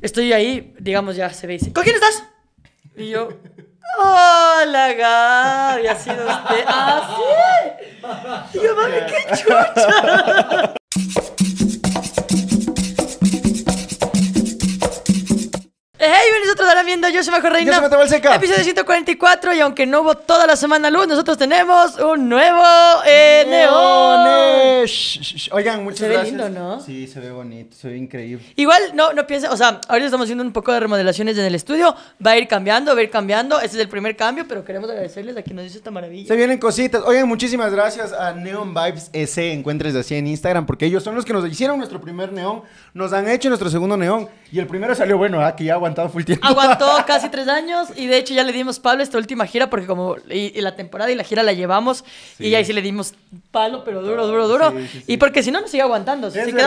Estoy ahí, digamos, ya se ve y dice, ¿con quién estás? Y yo, hola, Gaby, ha sido usted. ¡Ah, sí! Y yo, mami, qué chucha. yo soy mejor Reina. Yo Episodio 144 y aunque no hubo toda la semana luz, nosotros tenemos un nuevo eh, neón. Oigan, muchas gracias. Se ve lindo, ¿no? Sí, se ve bonito, se ve increíble. Igual, no, no piensen, o sea, ahorita estamos haciendo un poco de remodelaciones en el estudio, va a ir cambiando, va a ir cambiando, este es el primer cambio, pero queremos agradecerles a quien nos hizo esta maravilla. Se vienen cositas. Oigan, muchísimas gracias a Neon Vibes S, encuentres así en Instagram, porque ellos son los que nos hicieron nuestro primer neón, nos han hecho nuestro segundo neón, y el primero salió bueno, aquí ¿ah? ya ha aguantado full tiempo. Aguantó casi tres años y de hecho ya le dimos palo esta última gira porque como y, la temporada y la gira la llevamos y ahí sí le dimos palo, pero duro, duro, duro. y porque si no, nos sigue aguantando. Si en estudio,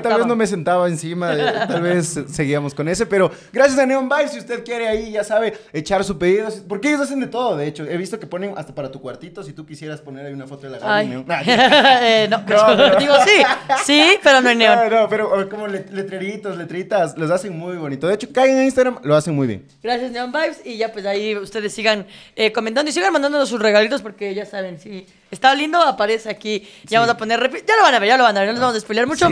tal vez no me sentaba encima, tal vez seguíamos con ese, pero gracias a Neon Vibes, si usted quiere ahí, ya sabe, echar su pedido, porque ellos hacen de todo, de hecho. He visto que ponen hasta para tu cuartito, si tú quisieras poner ahí una foto de la Gaby Neon. Eh, no, digo sí, sí, pero no en Neon. No, no, pero oh, como letreritos, letritas, los hacen muy bonito. De hecho, caen en Instagram, lo hacen muy bien. Gracias, Neon Vibes. Y ya, pues ahí ustedes sigan eh, comentando y sigan mandándonos sus regalitos porque ya saben, si está lindo, aparece aquí. Ya vamos a poner. Ya lo van a ver, ya lo van a ver, no les vamos a spoiler mucho.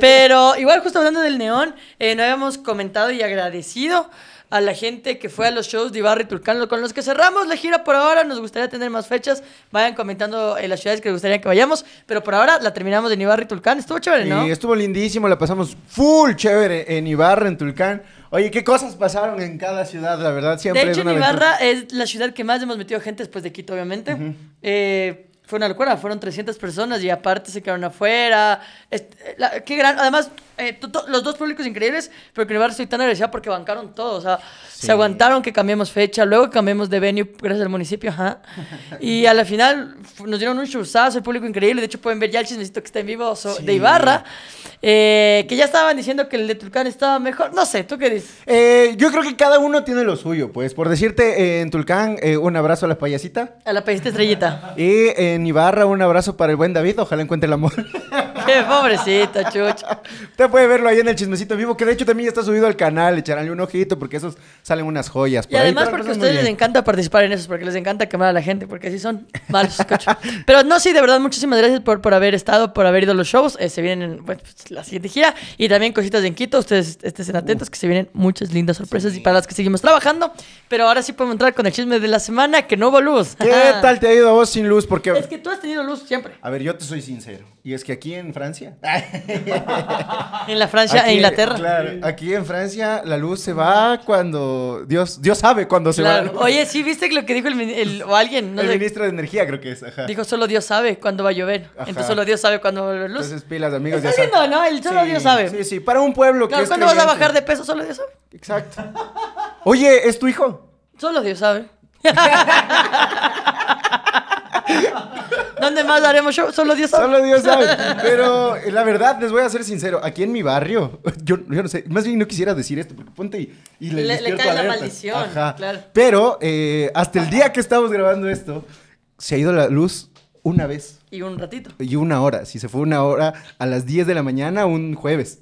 pero igual, justo hablando del neón, eh, no habíamos comentado y agradecido a la gente que fue a los shows de Ibarra y Tulcán, con los que cerramos la gira por ahora. Nos gustaría tener más fechas. Vayan comentando en las ciudades que les gustaría que vayamos. Pero por ahora la terminamos en Ibarra y Tulcán. Estuvo chévere, ¿no? Sí, estuvo lindísimo. La pasamos full chévere en Ibarra, en Tulcán. Oye, qué cosas pasaron en cada ciudad, la verdad, siempre. De hecho, es Ibarra es la ciudad que más hemos metido gente después de Quito, obviamente. Eh, fue una locura, fueron 300 personas y aparte se quedaron afuera. Este, qué gran, además, eh, los dos públicos increíbles, pero que en estoy tan agradecida porque bancaron todo, o sea, se aguantaron que cambiemos fecha, luego cambiamos de venue gracias al municipio, ajá. Y a la final nos dieron un chuzazo el público increíble, de hecho pueden ver ya el chismecito que está en vivo de Ibarra, eh, que ya estaban diciendo que el de Tulcán estaba mejor, no sé, ¿tú qué dices? Eh, yo creo que cada uno tiene lo suyo, pues, por decirte, en Tulcán un abrazo a la payasita. A la payasita estrellita. y en Ibarra un abrazo para el buen David, ojalá encuentre el amor. qué pobrecita, chucha puede verlo ahí en el chismecito vivo, que de hecho también ya está subido al canal. Echaránle un ojito porque esos salen unas joyas. y además porque a ustedes les encanta participar en esos, porque les encanta quemar a la gente, porque así son malos. Pero no, sí, de verdad, muchísimas gracias por, por haber estado, por haber ido a los shows. Eh, se vienen pues, la siguiente gira y también cositas de Quito. Ustedes estén atentos, que se vienen muchas lindas sorpresas y para las que seguimos trabajando. Pero ahora sí podemos entrar con el chisme de la semana, que no hubo luz. ¿Qué tal te ha ido a vos sin luz? Porque... Es que tú has tenido luz siempre. A ver, yo te soy sincero. Y es que aquí en Francia... En la Francia en e Inglaterra. Claro, aquí en Francia la luz se va cuando Dios Dios sabe cuando se la va. Oye, sí viste lo que dijo el, el o alguien, no El ministro de energía creo que es, Dijo solo Dios sabe cuando va a llover. Entonces solo Dios sabe cuando va a luz. Entonces pilas, amigos, ya no, el solo Dios sabe. Sí, sí, para un pueblo que ¿cuándo vas a bajar de peso? Solo Dios sabe. Exacto. Oye, ¿es tu hijo? Solo Dios sabe. ¿Dónde más haremos show? Solo Dios sabe. Solo Dios sabe. Pero eh, la verdad, les voy a ser sincero. Aquí en mi barrio, yo, no sé, más bien no quisiera decir esto, porque ponte y, le, cae la maldición. Claro. Pero eh, hasta el día que estamos grabando esto, se ha ido la luz una vez. Y un ratito. Y una hora. Si se fue una hora a las 10 de la mañana, un jueves.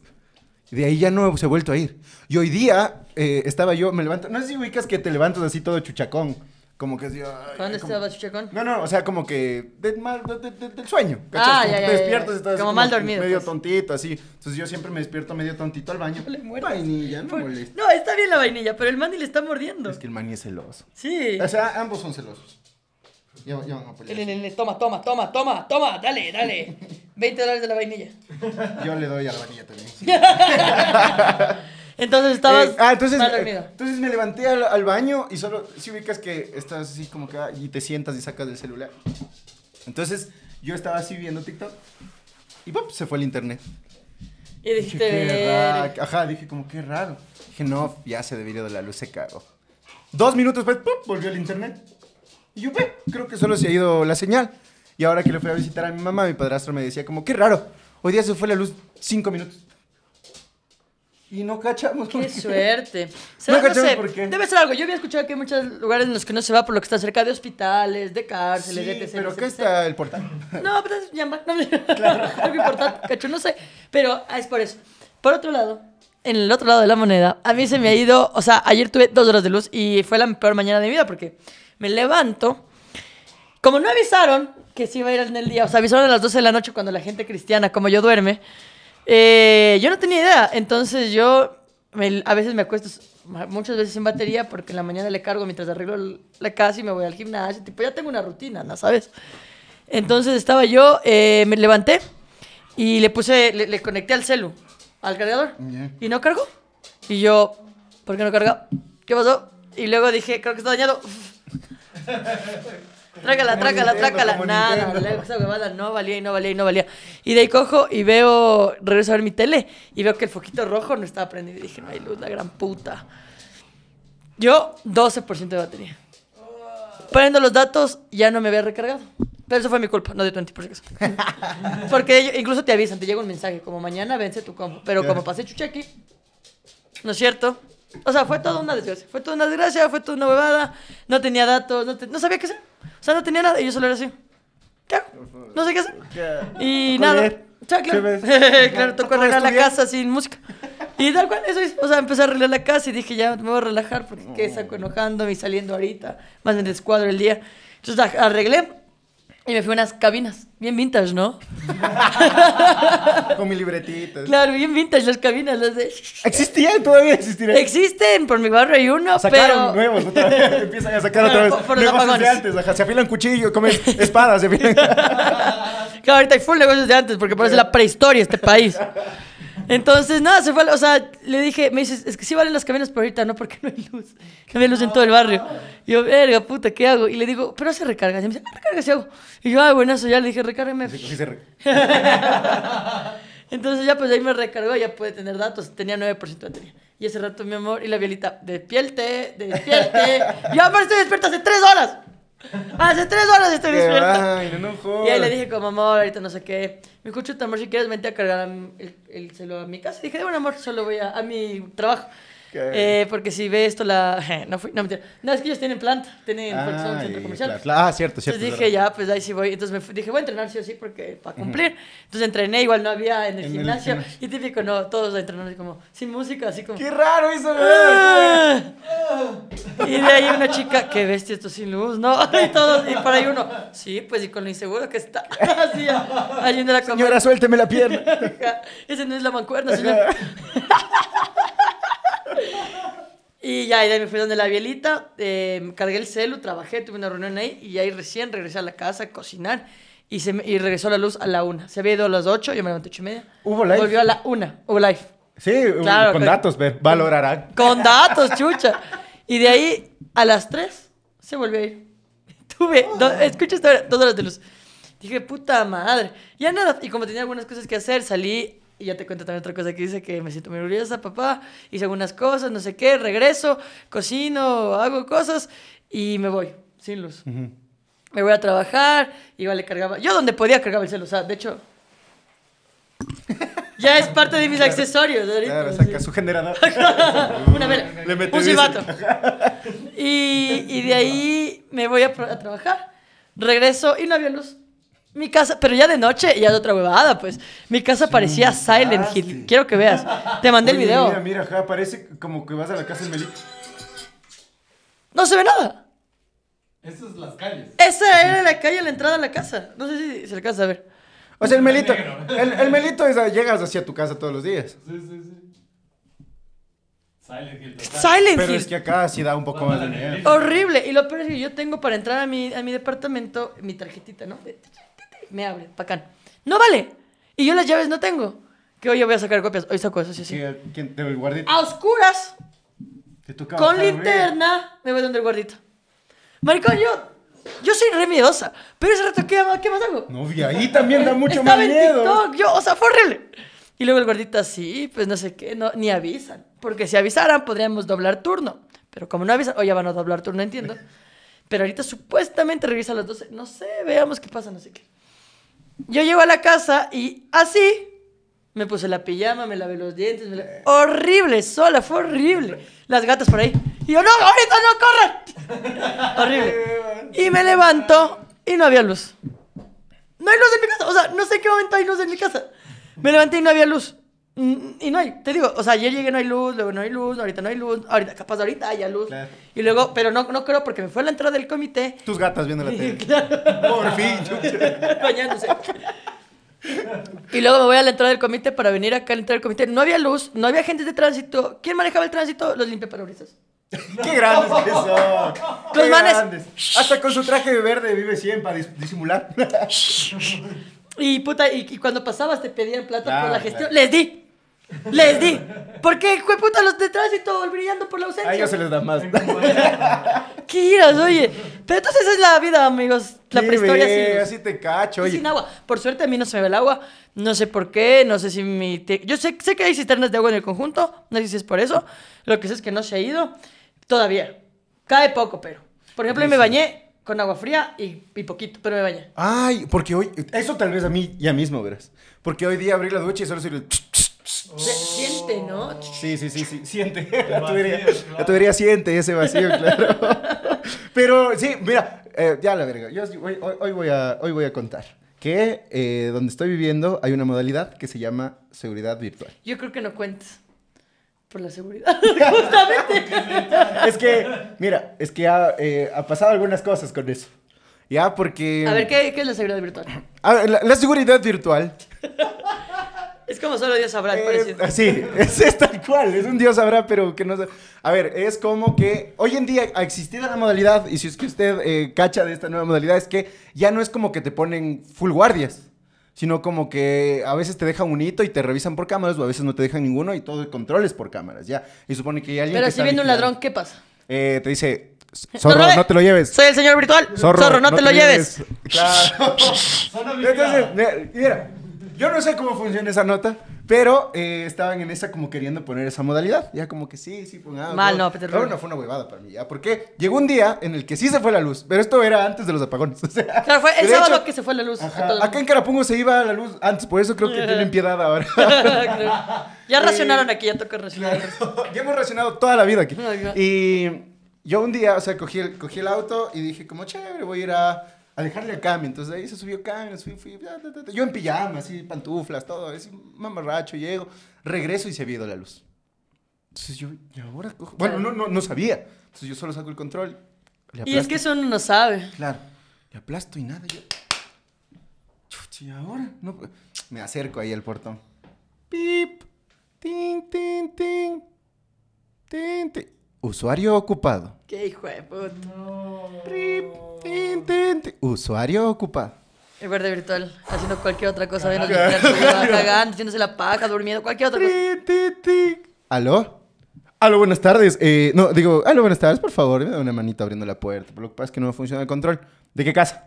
De ahí ya no se ha vuelto a ir. Y hoy día eh, estaba yo, me levanto. No sé si ubicas que te levantas así todo chuchacón como que ¿Cuándo estabas No, no, o sea, como que del sueño. Ah, ya, ya, te estás como, mal dormido. Medio pues. tontito, así. Entonces yo siempre me despierto medio tontito al baño. vainilla, no molesta. No, está bien la vainilla, pero el mani le está mordiendo. Es que el mani es celoso. Sí. O sea, ambos son celosos. no pues, toma, toma, toma, toma, toma, dale, dale. 20 dólares de la vainilla. Yo le doy a la vainilla también. Entonces estabas. Eh, ah, entonces, eh, entonces me levanté al, baño y solo. Si ubicas que estás así como que. Ah, y te sientas y sacas el celular. Entonces yo estaba así viendo TikTok. Y pop, se fue el internet. Y Dije, Ajá, dije como qué raro. Dije, no, ya se debió de la luz, se cagó. Dos minutos después, volvió el internet. Y yo, ve, creo que solo se ha ido la señal. Y ahora que le fui a visitar a mi mamá, mi padrastro me decía como, qué raro, hoy día se fue la luz cinco minutos y no cachamos por qué. suerte. no, cachamos por qué. Debe ser algo. Yo había escuchado que hay muchos lugares en los que no se va por lo que está cerca de hospitales, de cárceles, sí, de etc. Pero ¿qué está el portal. No, pero llama. claro. no portal? cacho, no sé. Pero ah, es por eso. Por otro lado, en el otro lado de la moneda, a mí se me ha ido. O sea, ayer tuve dos horas de luz y fue la peor mañana de mi vida porque me levanto. Como no avisaron que se iba a ir en el día, o sea, avisaron a las 12 de la noche cuando la gente cristiana, como yo, duerme. Eh, yo no tenía idea. Entonces yo a veces me acuesto muchas veces sin batería porque en la mañana le cargo mientras arreglo la casa y me voy al gimnasio. Tipo, ya tengo una rutina, ¿no sabes? Entonces estaba yo, eh, me levanté y le puse, le, conecté al celu, al cargador. Y no cargo Y yo, ¿por qué no carga? ¿Qué pasó? Y luego dije, creo que está dañado. Trácala, trácala, trácala. Nada, esa huevada no valía y no valía y no valía. Y de ahí cojo y veo, regreso a ver mi tele y veo que el foquito rojo no estaba prendido. Y dije, no hay luz, la gran puta. Yo, 12% de batería. Prendo los datos, ya no me había recargado. Pero eso fue mi culpa, no de 20 Porque incluso te avisan, te llega un mensaje como mañana vence tu combo. Pero como pasé chuchequi, aquí, ¿no es cierto? O sea, fue toda una desgracia. Fue toda una desgracia, fue toda una huevada. No tenía datos, no sabía qué hacer. O sea, no tenía nada y yo solo era así. ¿Qué hago? No sé qué hacer. Y nada. Ya, claro. claro, tocó arreglar la casa sin música. Y tal cual, eso es. O sea, empecé a arreglar la casa y dije, ya me voy a relajar porque qué saco enojándome y saliendo ahorita. Más el descuadro el día. Entonces arreglé, y me fui a unas cabinas, bien vintage, ¿no? Con mi libretita. Claro, bien vintage las cabinas. Las ¿Existían? ¿Todavía existirían? Existen, por mi barrio hay uno, Sacaron nuevos, otra vez. empiezan a sacar otra vez. negocios de antes, se afilan cuchillos, comen espadas, se afilan... claro, ahorita hay full negocios de antes, porque parece la prehistoria este país. Entonces, nada, se fue. O sea, le dije, me dices, es que sí valen las cabinas, por ahorita no, porque no hay luz. No hay luz en todo el barrio. Y yo, verga, puta, ¿qué hago? Y le digo, pero hace recargas. Y me dice, ah, recarga recargas, hago? Y yo, ay, ah, eso ya le dije, recárgame. Entonces, ya pues ahí me recargó, ya pude tener datos. Tenía 9% de batería. Y ese rato, mi amor, y la violita, despierte, despierte. ya amor, estoy despierta hace 3 horas. Hace tres horas estoy despierto Ay, no, no y ahí le dije como, amor, ahorita no sé qué. Me escucho, amor, si quieres, vente a cargar el, el celular a mi casa. Y dije, bueno, amor, solo voy a, a mi trabajo. Eh, porque si ve esto, la. No, fui, no, es que ellos tienen planta, tienen pues, ah, centro comercial. Ah, cierto, cierto. Entonces dije, ya, pues ahí sí voy. Entonces me dije, voy a entrenar sí o sí, porque para cumplir. Entonces entrené, igual no había en el, gimnasio, y típico, no, todos entrenaron como, sin música, así como. ¡Qué raro eso, ah. Y de ahí una chica, qué bestia esto sin luz, ¿no? Y todos, y para ahí uno, sí, pues y con lo inseguro que está. Así, en la Y Señora, suélteme la pierna. Ese no es la mancuerna, señor. Y ya, y de ahí me fui donde la bielita, em, cargué el celu, trabajé, tuve una reunión ahí y ahí recién regresé a la casa a cocinar y, se regresó la luz a la una. Se había ido a las ocho, yo me levanté ocho y media. ¿Hubo live? Volvió a la una, hubo live. Sí, con datos, ve, valorarán. Con datos, chucha. Y de ahí a las tres, se volvió a ir. Tuve, escucha esta hora, dos horas de luz. Dije, puta madre. Ya nada, y como tenía algunas cosas que hacer, salí y ya te cuento también otra cosa que dice que me siento muy orgullosa, papá, hice algunas cosas, no sé qué, regreso, cocino, hago cosas y me voy, sin luz. Me voy a trabajar, y le cargaba. Yo donde podía cargaba el celular, o sea, de hecho. ya es parte de mis accesorios. Ahorita, saca su generador. Una vela. un silbato. Y, y, de ahí me voy a trabajar. Regreso y no había luz. Mi casa, pero ya de noche, y ya de otra huevada, pues. Mi casa parecía Silent Hill. Quiero que veas. Te mandé el video. Mira, mira, parece como que vas a la casa del Melito. No se ve nada. Esas son las calles. Esa era la calle la entrada a la casa. No sé si se alcanza a ver. O sea, el Melito. El, Melito es a, llegas hacia tu casa todos los días. Sí, sí, sí. Silent Hill. Silent Hill. Pero es que acá sí da un poco más de miedo. Horrible. Y lo peor es que yo tengo para entrar a mi, a mi departamento mi tarjetita, ¿no? me abre, bacán. No vale. Y yo las llaves no tengo. Que hoy yo voy a sacar copias. Hoy saco eso, sí, sí. ¿Quién te el guardito? A oscuras. Te tocaba con linterna. Me voy donde el guardito. Maricón, yo. Yo soy re miedosa. Pero ese rato, ¿qué, qué más hago? No, y ahí también da mucho más miedo. En TikTok, yo, o sea, fórrele. Y luego el guardito así, pues no sé qué, no, ni avisan. Porque si avisaran, podríamos doblar turno. Pero como no avisan, hoy ya van a doblar turno, entiendo. Pero ahorita supuestamente revisa las 12. No sé, veamos qué pasa, no sé qué. Yo llego a la casa y así me puse la pijama, me lavé los dientes. Me Horrible, sola, fue horrible. Las gatas por ahí. Y yo, no, ahorita no corran. horrible. Y me levanto y no había luz. No hay luz en mi casa. O sea, no sé qué momento hay luz en mi casa. Me levanté y no había luz. Mm, y no hay, te digo, o sea, ayer llegué, no hay luz, luego no hay luz, ahorita no hay luz, ahorita, capaz ahorita haya luz. Y luego, pero no, no creo porque me fue a la entrada del comité. Tus gatas viendo la tele. Por fin. Bañándose. y luego me voy a la entrada del comité para venir acá a la entrada del comité. No había luz, no había gente de tránsito. ¿Quién manejaba el tránsito? Los limpiaparabrisas. ¡Qué grandes que son! Hasta con su traje verde vive 100 para disimular. y puta, y, cuando pasabas te pedían plata por la gestión. Les di. Les di. Porque, qué puta, los de tránsito brillando por la ausencia? A ellos se les da más. Qué giras, oye. Pero entonces esa es la vida, amigos. La prehistoria sí. sin, así te cacho, oye. sin agua. Por suerte a mí no se me ve el agua. No sé por qué, no sé si mi... Yo sé, sé que hay cisternas de agua en el conjunto. No sé si es por eso. Lo que sé es que no se ha ido. Todavía. Cae poco, pero. Por ejemplo, hoy me bañé con agua fría y, y poquito, pero me bañé. Ay, porque hoy. Eso tal vez a mí ya mismo verás. Porque hoy día abrí la ducha y solo soy el. Siente, ¿no? Sí, sí, sí, sí. siente. La tubería, siente ese vacío, claro. Pero sí, mira, eh, ya la verga. hoy, voy a, hoy voy a contar que eh, donde estoy viviendo hay una modalidad que se llama seguridad virtual. Yo creo que no cuentes por la seguridad. Justamente. es que, mira, es que eh, ha, pasado algunas cosas con eso. Ya, porque... A ver, ¿qué, es la seguridad virtual? Ah, la seguridad virtual es como solo Dios sabrá. Eh, sí, es, tal cual, es un Dios sabrá, pero que no... A ver, es como que hoy en día ha existido la modalidad, y si es que usted eh, cacha de esta nueva modalidad, es que ya no es como que te ponen full guardias, sino como que a veces te dejan un hito y te revisan por cámaras, o a veces no te dejan ninguno y todo el controles por cámaras, ya. Y supone que ya alguien... Pero si viene un ladrón, ¿qué pasa? Eh, te dice, Zorro, no, te lo lleves. Soy el señor virtual. Zorro, no, te, lo, lleves. lleves. Entonces, mira, yo no sé cómo funciona esa nota, pero eh, estaban en esa como queriendo poner esa modalidad. Ya como que sí, sí, pongamos. Mal, no, pues, pero. no fue una huevada para mí, ya. Porque llegó un día en el que sí se fue la luz, pero esto era antes de los apagones. O sea, claro, fue el sábado que se fue la luz. acá en Carapungo se iba la luz antes, por eso creo que tienen piedad ahora. Ya eh, racionaron aquí, ya toca racionar. ya hemos racionado toda la vida aquí. y yo un día, o sea, cogí cogí el auto y dije, como chévere, voy a ir a a dejarle a Cami. Entonces ahí se subió Cami, fui, fui, yo en pijama, así, pantuflas, todo, así, mamarracho, llego, regreso y se había la luz. Entonces yo, ¿y ahora cojo? Bueno, no, no, no sabía. Entonces yo solo saco el control. y es que eso uno no sabe. Claro. Le aplasto y nada. Yo... chuchi, ¿y ahora? No, me acerco ahí al portón. Pip. Tin, tin, tin. Tin, Usuario ocupado. Qué hijo de puta. Usuario ocupado. El verde virtual, haciendo cualquier otra cosa, cagando, haciéndose la paja, durmiendo, cualquier otra cosa. ¿Aló? Aló, buenas tardes. Eh, no, digo, aló, buenas tardes, por favor. Me da una manita abriendo la puerta. lo que pasa es que no funciona el control. ¿De qué casa?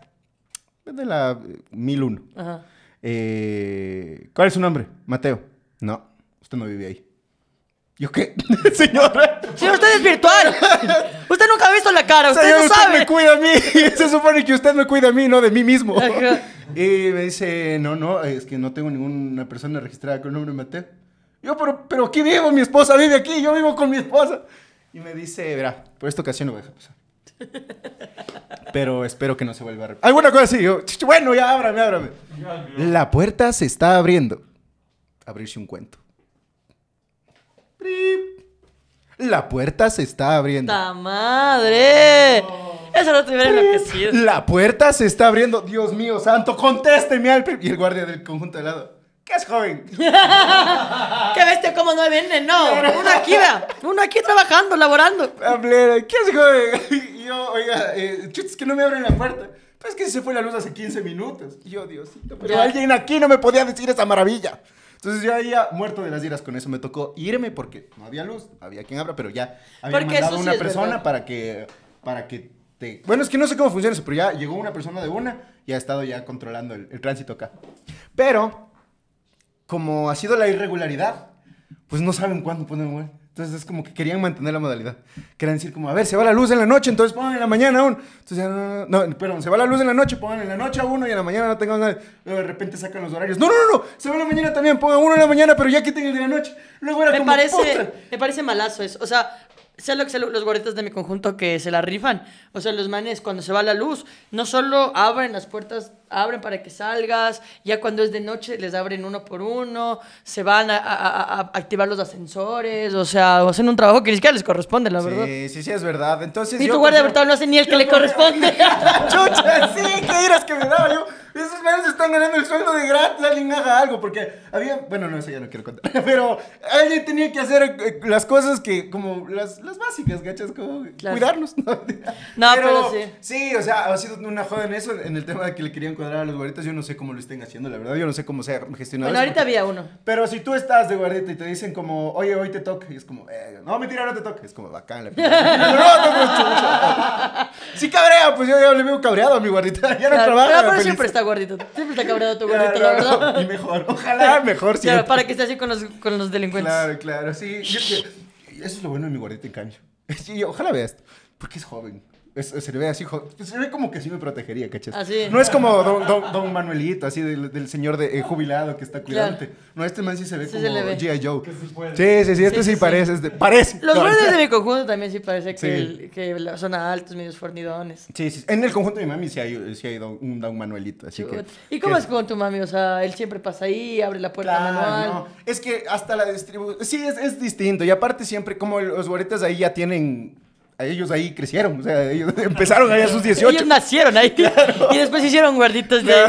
De la 1001. Eh, Ajá. Eh, ¿Cuál es su nombre? Mateo. No, usted no vive ahí. ¿Yo qué? Señora. Señor, usted es virtual. Usted nunca ha visto la cara, usted no sabe. Usted me cuida a mí. Se supone que usted me cuida a mí, no de mí mismo. Y me dice, no, no, es que no tengo ninguna persona registrada con el nombre Mateo. Yo, pero, pero aquí vivo, mi esposa vive aquí, yo vivo con mi esposa. Y me dice, verá, por esta ocasión no voy a pasar. Pero espero que no se vuelva a repetir. Alguna cosa así. bueno, ya ábrame, ábrame. La puerta se está abriendo. Abrirse un cuento. La puerta se está abriendo. ¡Ta madre! Oh. Eso no te hubiera enloquecido. La puerta se está abriendo. Dios mío, santo, contésteme al... Y el guardia del conjunto de lado. ¿Qué es joven? ¿Qué bestia cómo no viene? No, uno aquí, vea. Uno aquí trabajando, laborando. ¿qué es joven? yo, oiga, eh, chutes que no me abren la puerta. Pues que se fue la luz hace 15 minutos. yo, Diosito, pero alguien aquí no me podía decir esa maravilla. Entonces yo ya muerto de las iras con eso me tocó irme porque no había luz, había quien abra, pero ya había mandado una persona para que para que te Bueno, es que no sé cómo funciona eso, pero ya llegó una persona de una y ha estado ya controlando el, tránsito acá. Pero como ha sido la irregularidad, pues no saben cuándo ponen volver. Entonces es como que querían mantener la modalidad. Querían decir como, a ver, se va la luz en la noche, entonces pongan en la mañana aún. Entonces, no, no, no, perdón, se va la luz en la noche, pongan en la noche a uno y en la mañana no tengan nada. de repente sacan los horarios. No, no, no, no, se va en la mañana también, pongan uno en la mañana, pero ya quiten el de la noche. Luego era me parece, Me parece malazo eso. O sea, sea lo que sé los guardias de mi conjunto que se la rifan. O sea, los manes, cuando se va la luz, no solo abren las puertas abren para que salgas, ya cuando es de noche les abren uno por uno, se van a, activar los ascensores, o sea, hacen un trabajo que ni siquiera les corresponde, la verdad. Sí, sí, sí, es verdad. Entonces, y tu pues guardia de no hace ni el que le corresponde. Chucha, sí, qué iras que me daba yo. Esos manes están ganando el sueldo de gratis, alguien haga algo, porque había, bueno, no, eso ya no quiero contar, pero alguien tenía que hacer eh, las cosas que, como, las, las básicas, gachas, como cuidarlos. cuidarnos. No, pero, pero, sí. Sí, o sea, ha sido una joda en eso, en el tema de que le querían cuadrar a los guarditas. Yo no sé cómo lo estén haciendo, la verdad. Yo no sé cómo sea gestionado. Bueno, ahorita había uno. Pero si tú estás de guardita y te dicen como, oye, hoy te toca. Y es como, eh, no, mentira, no te toca. Es como bacán la no. sí cabrea, pues yo ya le veo cabreado a mi guardita. Ya no trabaja. Pero, siempre está guardito. Siempre está cabreado tu guardito, la verdad. y mejor, ojalá mejor para que esté así con los, con los delincuentes. Claro, claro, sí. eso es lo bueno de mi guardita en cambio. Sí, ojalá vea esto. Porque es joven se le ve así, pues, se ve como que sí me protegería, ¿cachas? Ah, no es como don, don, don Manuelito, así del, señor de, eh, jubilado que está cuidando. No, este man sí se ve como G.I. Joe. Sí, sí, sí, este sí, parece. parece. Los verdes de mi conjunto también sí parece que, son que medios fornidones. Sí, sí. En el conjunto de mi mami sí hay, sí don, un Don Manuelito, así que... ¿Y cómo es con tu mami? O sea, él siempre pasa ahí, abre la puerta manual. No. Es que hasta la distribución... Sí, es, es distinto. Y aparte siempre, como los guaretas ahí ya tienen ellos ahí crecieron, o sea, ellos empezaron ahí a sus 18. Ellos nacieron ahí y después hicieron guarditas de...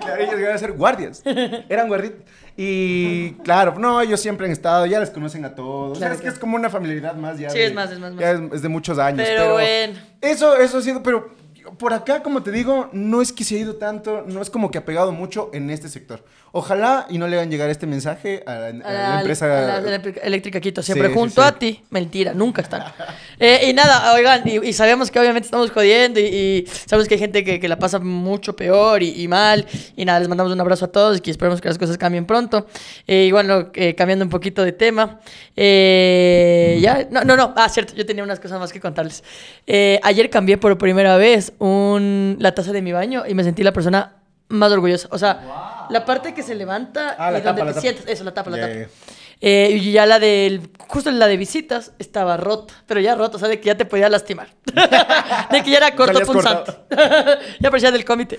Claro, ellos iban a ser guardias, eran guarditas. Y claro, no, ellos siempre han estado, ya les conocen a todos. o sea, es que es como una familiaridad más ya. Sí, es más, es más. más. Ya es, de muchos años. Pero, pero bueno. Eso, eso ha sido, pero por acá, como te digo, no es que se ha ido tanto, no es como que ha pegado mucho en este sector. Ojalá y no le a llegar este mensaje a, la, empresa. eléctrica Quito, siempre junto a ti. Mentira, nunca están. Eh, y nada, oigan, y, sabemos que obviamente estamos jodiendo y, sabemos que hay gente que, la pasa mucho peor y, mal. Y nada, les mandamos un abrazo a todos y que esperemos que las cosas cambien pronto. Eh, y bueno, eh, cambiando un poquito de tema. ya, no, no, no, ah, cierto, yo tenía unas cosas más que contarles. ayer cambié por primera vez un, la taza de mi baño y me sentí la persona más orgullosa. O sea, la parte que se levanta ah, y donde te sientas. Eso, la tapa, la tapa. Eh, y ya la del, justo la de visitas estaba rota, pero ya rota, o sea, de que ya te podía lastimar. de que ya era corto punzante. ya parecía del comité.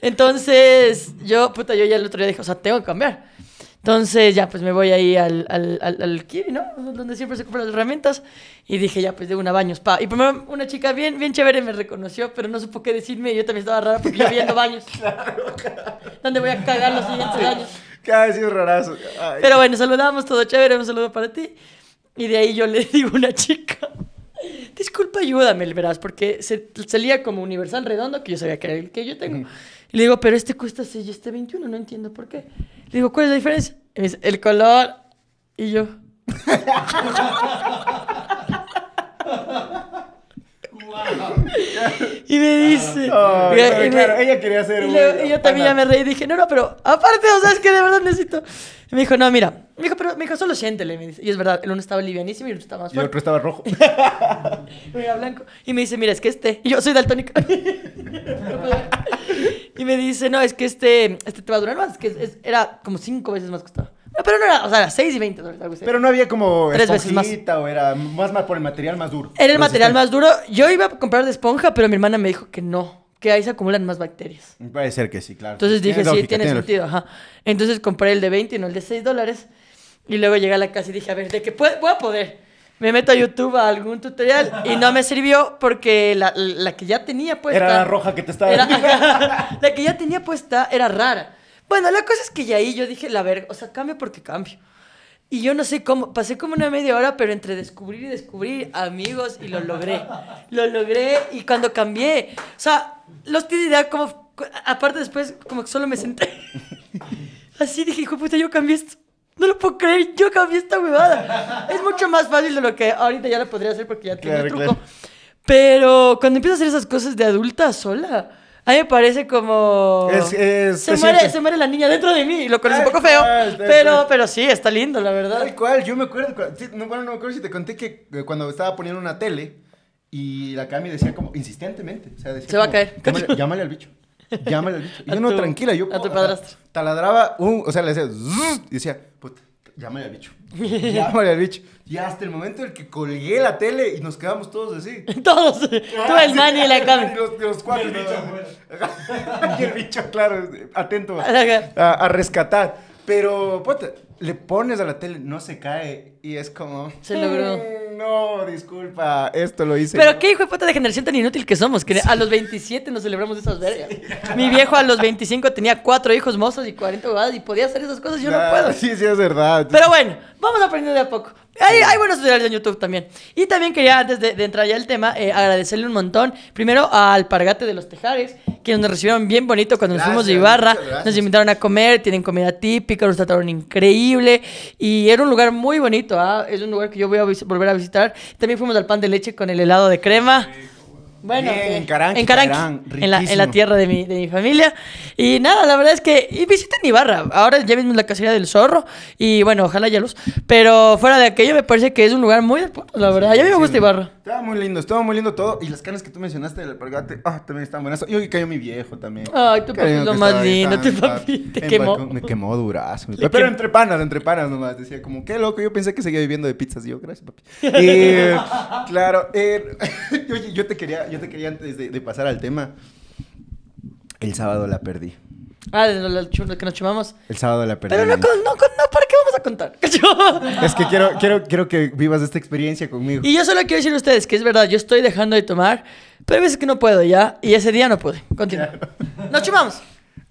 Entonces, yo, puta, yo ya el otro día dije, o sea, tengo que cambiar. Entonces ya pues me voy ahí al, al, al, ¿no? Donde siempre se compran las herramientas. Y dije, ya pues de una baños, pa. Y primero una chica bien, bien chévere me reconoció, pero no supo qué decirme. Yo también estaba rara porque yo viendo baños. ¿Dónde voy a cagar los siguientes años? Cada vez es rarazo. Pero bueno, saludamos, todo chévere, un saludo para ti. Y de ahí yo le digo a una chica, disculpa, ayúdame, verás, porque se, salía como universal redondo, que yo sabía que era el que yo tengo. Y le digo, pero este cuesta 6 y este 21, no entiendo por qué. Le digo, ¿cuál es la diferencia? Y me dice, el color. Y yo. y me dice. Ah, y, ella quería hacer. Y, y yo también ya me reí y dije, no, no, pero aparte, o sea, es que de verdad necesito. Y me dijo, no, mira. Me dijo, pero me dijo, solo siéntele. Me Y es verdad, el uno estaba livianísimo y el otro estaba más fuerte. Y el otro estaba rojo. Y me dice, mira, es que este. Y yo soy daltónico. y me dice, no, es que este, este te va a durar más. Es que era como cinco veces más costado pero no era, o sea, era 6 y 20 dólares. Pero no había como esponjita o era más por el material más duro. Era el material más duro. Yo iba a comprar de esponja, pero mi hermana me dijo que no, que ahí se acumulan más bacterias. Puede ser que sí, claro. Entonces dije, sí, tiene, sentido. Ajá. Entonces compré el de 20 y no el de 6 dólares. Y luego llegué a la casa y dije, a ver, ¿de qué puedo, voy a poder? Me meto a YouTube a algún tutorial y no me sirvió porque la, que ya tenía puesta... Era la roja que te estaba... la que ya tenía puesta era rara. Bueno, la cosa es que ya ahí yo dije, la verga, o sea, cambio porque cambio. Y yo no sé cómo, pasé como una media hora, pero entre descubrir y descubrir, amigos, y lo logré. Lo logré y cuando cambié, o sea, los tiene idea como, aparte después, como que solo me senté. Así dije, hijo puta, yo cambié esto. No lo puedo creer, yo cambié esta huevada. Es mucho más fácil de lo que ahorita ya lo podría hacer porque ya tengo truco. Pero cuando empiezas a hacer esas cosas de adulta sola, a mí me parece como. se, muere, se, muere, la niña dentro de mí, lo cual es un poco feo. pero, pero sí, está lindo, la verdad. Tal cual, yo me acuerdo. No, bueno, no me acuerdo si te conté que eh, cuando estaba poniendo una tele y la Cami decía como insistentemente: o sea, decía Se va a caer. Llámale, al bicho. Llámale al bicho. Y yo no, tranquila, yo. A tu padrastro. Taladraba un. O sea, le decía. Y decía, puta llámale al bicho. llámale al bicho. Y hasta el momento en que colgué la tele y nos quedamos todos así. todos. Tú, el man y la cama. los, cuatro. Y el bicho, el bicho claro, atento a, a rescatar. Pero, puta, le pones a la tele, no se cae y es como... Se logró. Mm, no, disculpa, esto lo hice. Pero qué hijo de puta de generación tan inútil que somos, que a los 27 nos celebramos esas vergas. Mi viejo a los 25 tenía cuatro hijos mozos y 40 abogados y podía hacer esas cosas, yo no puedo. Sí, sí, es verdad. Pero bueno, vamos a aprender de a poco. Hay, buenos tutoriales en YouTube también. Y también quería, antes de, entrar ya al tema, eh, agradecerle un montón. Primero al Pargate de los Tejares, que nos recibieron bien bonito cuando nos fuimos de Ibarra. Nos invitaron a comer, tienen comida típica, nos trataron increíble. Y era un lugar muy bonito. ¿ah? Es un lugar que yo voy a volver a visitar. También fuimos al pan de leche con el helado de crema. Bueno, eh, en Caranqui, en, en, la, tierra de mi, de mi, familia. Y nada, la verdad es que y visiten Ibarra. Ahora ya vimos la casería del zorro y bueno, ojalá ya luz. Pero fuera de aquello me parece que es un lugar muy... La verdad, a mí me gusta Ibarra. Estaba muy lindo, estaba muy lindo todo. Y las canas que tú mencionaste del pergate, ah, también estaban buenas. Y hoy cayó mi viejo también. Ay, tu papi es lo más lindo, tu papi te quemó. me quemó durazo. Pero entre panas, entre panas nomás. Decía como, qué loco, yo pensé que seguía viviendo de pizzas. Y yo, gracias papi. Eh, claro, eh, yo te quería yo te quería antes de, pasar al tema. El sábado la perdí. Ah, de que nos chumamos. El sábado la perdí. Pero no, no, no, ¿para qué vamos a contar? es que quiero, quiero, que vivas esta experiencia conmigo. Y yo solo quiero decir a ustedes que es verdad, yo estoy dejando de tomar, pero hay veces que no puedo ya, y ese día no pude. Continúa. Nos chumamos.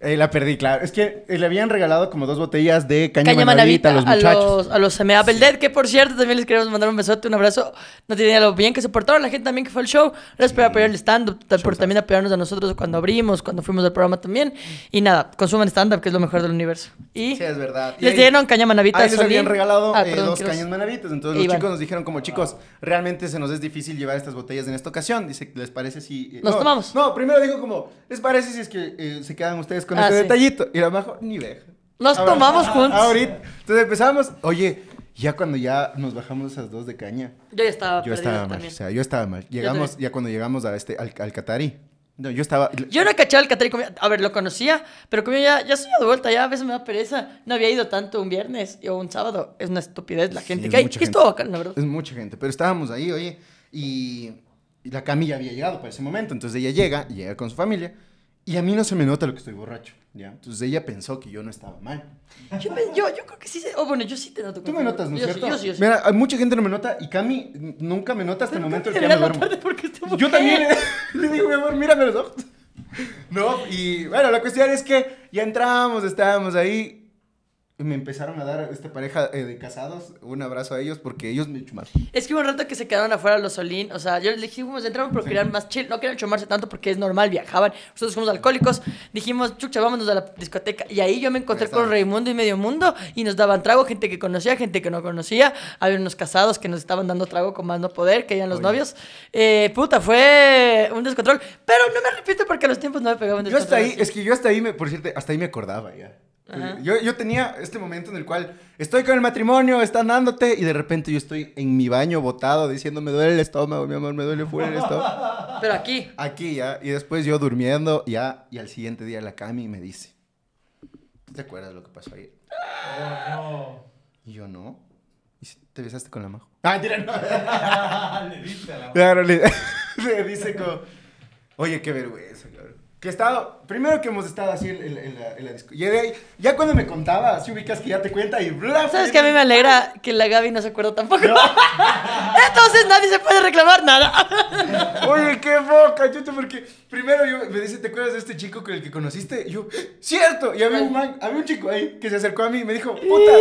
Eh, la perdí, claro. Es que eh, le habían regalado como dos botellas de caña, manavita, a los muchachos. A los, a los MA Belder, que por cierto, también les queremos mandar un besote, un abrazo. No tenía lo bien que se portaron la gente también que fue al show. Les sí. apoyar el stand-up, por también apoyarnos a nosotros cuando abrimos, cuando fuimos al programa también. Y nada, consumen stand-up, que es lo mejor del universo. Y sí, es verdad. Les dieron caña manavita. Ahí les habían regalado ah, eh, dos cañas manavitas. Entonces los chicos nos dijeron como, chicos, ah. realmente se nos es difícil llevar estas botellas en esta ocasión. Dice, ¿les parece si...? nos tomamos. No, primero dijo como, ¿les parece si es que se quedan ustedes con ah, detallito. Y la bajo ni deja. Nos tomamos ah, juntos. Ahorita. Entonces empezamos, oye, ya cuando ya nos bajamos esas dos de caña. Yo ya estaba Yo estaba mal, o sea, yo estaba mal. Llegamos, ya cuando llegamos a este, al, al Qatari. No, yo estaba... Yo no cachaba Al Qatari, a ver, lo conocía, pero como ya, ya soy vuelta ya a veces me da pereza. No había ido tanto un viernes o un sábado. Es una estupidez la gente que hay. Que estuvo bacán, la verdad. Es mucha gente, pero estábamos ahí, oye, y, y la camilla había llegado para ese momento. Entonces ella llega, llega con su familia y a mí no se me nota lo que estoy borracho, ¿ya? Entonces ella pensó que yo no estaba mal. Yo, yo, creo que sí, o oh, bueno, yo sí te noto. Tú me notas, ¿no es cierto? yo yo Mira, mucha gente no me nota y Cami nunca me nota hasta el momento en que ya me duermo. Yo también le, digo, mi amor, mírame los ojos. No, y bueno, la cuestión es que ya entramos, estábamos ahí me empezaron a dar esta pareja eh, de casados un abrazo a ellos porque ellos me chumaron. Es que hubo un rato que se quedaron afuera los Solín, o sea, yo les dijimos, entramos porque eran más chill, no querían chumarse tanto porque es normal, viajaban, nosotros somos alcohólicos, dijimos, chucha, vámonos a la discoteca, y ahí yo me encontré con Raimundo y Medio Mundo, y nos daban trago, gente que conocía, gente que no conocía, había unos casados que nos estaban dando trago con más no poder, que eran los novios, eh, puta, fue un descontrol, pero no me repito porque los tiempos no me pegaban Yo hasta ahí, es que yo hasta ahí, me, por cierto, hasta ahí me acordaba ya. Eh, yo, yo, tenía este momento en el cual estoy con el matrimonio, están dándote, y de repente yo estoy en mi baño botado diciendo, me duele el estómago, mi amor, me duele fuera el estómago. Pero aquí. Aquí ya, y después yo durmiendo ya, y al siguiente día la Cami me dice, te acuerdas lo que pasó ayer? Oh, no. Y yo no. ¿Y te besaste con la majo? Ah, tira, le dice a la majo. le, dice como, oye, qué vergüenza. Que he estado, primero que hemos estado así en, la, ya cuando me contaba, si ubicas que ya te cuenta y bla. ¿Sabes que a mí me alegra que la Gaby no se acuerda tampoco? Entonces nadie se puede reclamar nada. Oye, qué boca, chuto, porque primero me dice, ¿te acuerdas de este chico con el que conociste? Y yo, ¡cierto! Y había un, chico ahí que se acercó a mí y me dijo, ¡puta!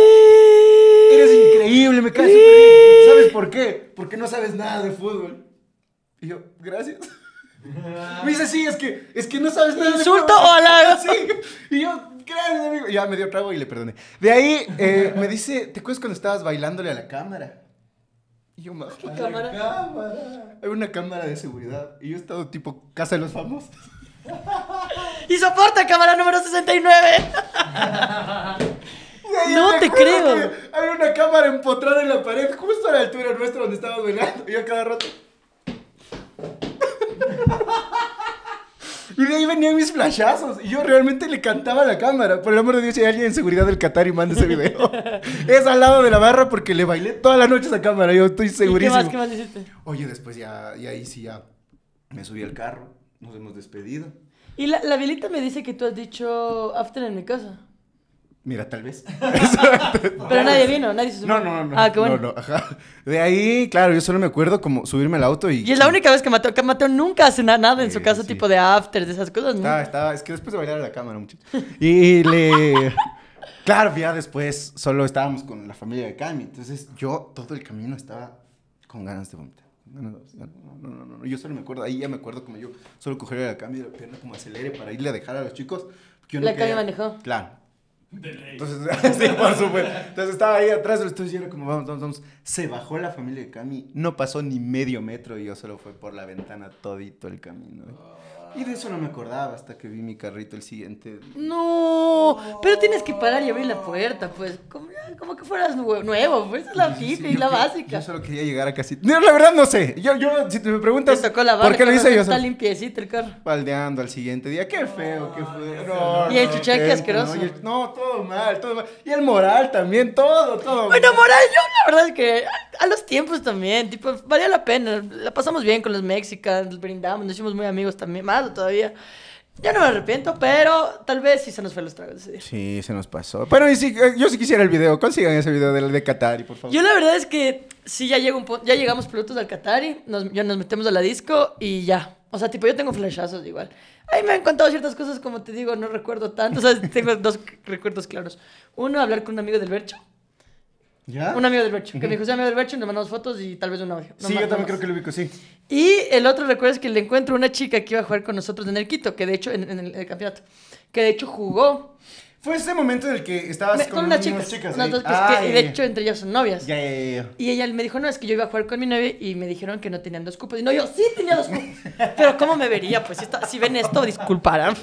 Eres increíble, me caes súper bien. ¿Sabes por qué? Porque no sabes nada de fútbol. Y yo, gracias. Me dice, sí, es que, es que no sabes nada. ¿Insulto o halago? Sí. Y yo, gracias, amigo. ya me dio trago y le perdoné. De ahí eh, me dice, ¿te acuerdas cuando estabas bailándole a la cámara? Y yo, ¿Qué cámara? Hay una cámara de seguridad. Y yo he estado tipo casa de los famosos. y soporta cámara número 69. No te creo. Hay una cámara empotrada en la pared justo a la altura nuestra donde estaba bailando. Y a cada rato. Y de ahí venían mis flashazos. Y yo realmente le cantaba a la cámara. Por el amor de Dios, si hay alguien en seguridad del Qatar y manda ese video. es al lado de la barra porque le bailé toda la noche a esa cámara. Yo estoy segurísimo. qué más, qué más hiciste? Oye, después ya, y ahí sí ya me subí al carro. Nos hemos despedido. Y la, la me dice que tú has dicho after en mi casa. Mira, tal vez. Pero nadie vino, nadie se subió. No, no, no. Ah, qué bueno. De ahí, claro, yo solo me acuerdo como subirme al auto y... Y es la única vez que Mateo, que Mateo nunca hace nada en su casa, tipo de after, de esas cosas, ¿no? Estaba, estaba, es que después se bailaron a la cámara, muchachos. Y le... claro, ya después solo estábamos con la familia de Cami, entonces yo todo el camino estaba con ganas de vomitar. No, no, no, no, yo solo me acuerdo, ahí ya me acuerdo como yo solo cogería la Cami de la pierna como acelere para irle a dejar a los chicos. la Cami manejó. Claro. Entonces, Entonces estaba ahí atrás era como, vamos, vamos, Se bajó la familia de Cami, no pasó ni medio metro y yo solo fue por la ventana todito el camino. Y de eso no me acordaba hasta que vi mi carrito el siguiente. No, pero tienes que parar y abrir la puerta, pues. Como, como que fueras nuevo, pues esa es la tipi y la básica. Yo solo quería llegar a casi. No, la verdad no sé. Yo, yo si te me preguntas. Te tocó la barra, ¿Por qué lo hice yo? Está limpiecito el carro. Baldeando al siguiente día. Qué feo, qué feo. y el chuchaque Qué asqueroso. No, todo mal, todo mal. Y el moral también, todo, todo. Bueno, moral, yo la verdad es que a, los tiempos también, tipo, valía la pena. La pasamos bien con los mexicanos, brindamos, nos hicimos muy amigos también. Más todavía. ya no me arrepiento, pero tal vez sí se nos fue los tragos Sí, se nos pasó. Pero eh, yo sí quisiera el video. Consigan ese video de, Katari, por favor. Yo la verdad es que sí, ya, llega un ya llegamos pilotos al Katari, nos, ya nos metemos a la disco y ya. O sea, tipo, yo tengo flashazos igual. Ahí me han contado ciertas cosas, como te digo, no recuerdo tanto. O sea, tengo dos recuerdos claros. Uno, hablar con un amigo del Bercho. Un amigo del Bercho, que me dijo, sea amigo del Bercho, le mandamos fotos y tal vez un audio. No sí, yo también creo que lo ubico, sí. Y el otro recuerdo es que le encuentro una chica que iba a jugar con nosotros en el Quito, que de hecho, en, el, campeonato, que de hecho jugó. Fue ese momento en el que estabas con, unas chicas. Pues, y de hecho, entre ellas son novias. Y ella me dijo, no, es que yo iba a jugar con mi novia y me dijeron que no tenían dos cupos. Y no, yo sí tenía dos cupos. pero ¿cómo me vería? Pues si, ven esto, Disculparan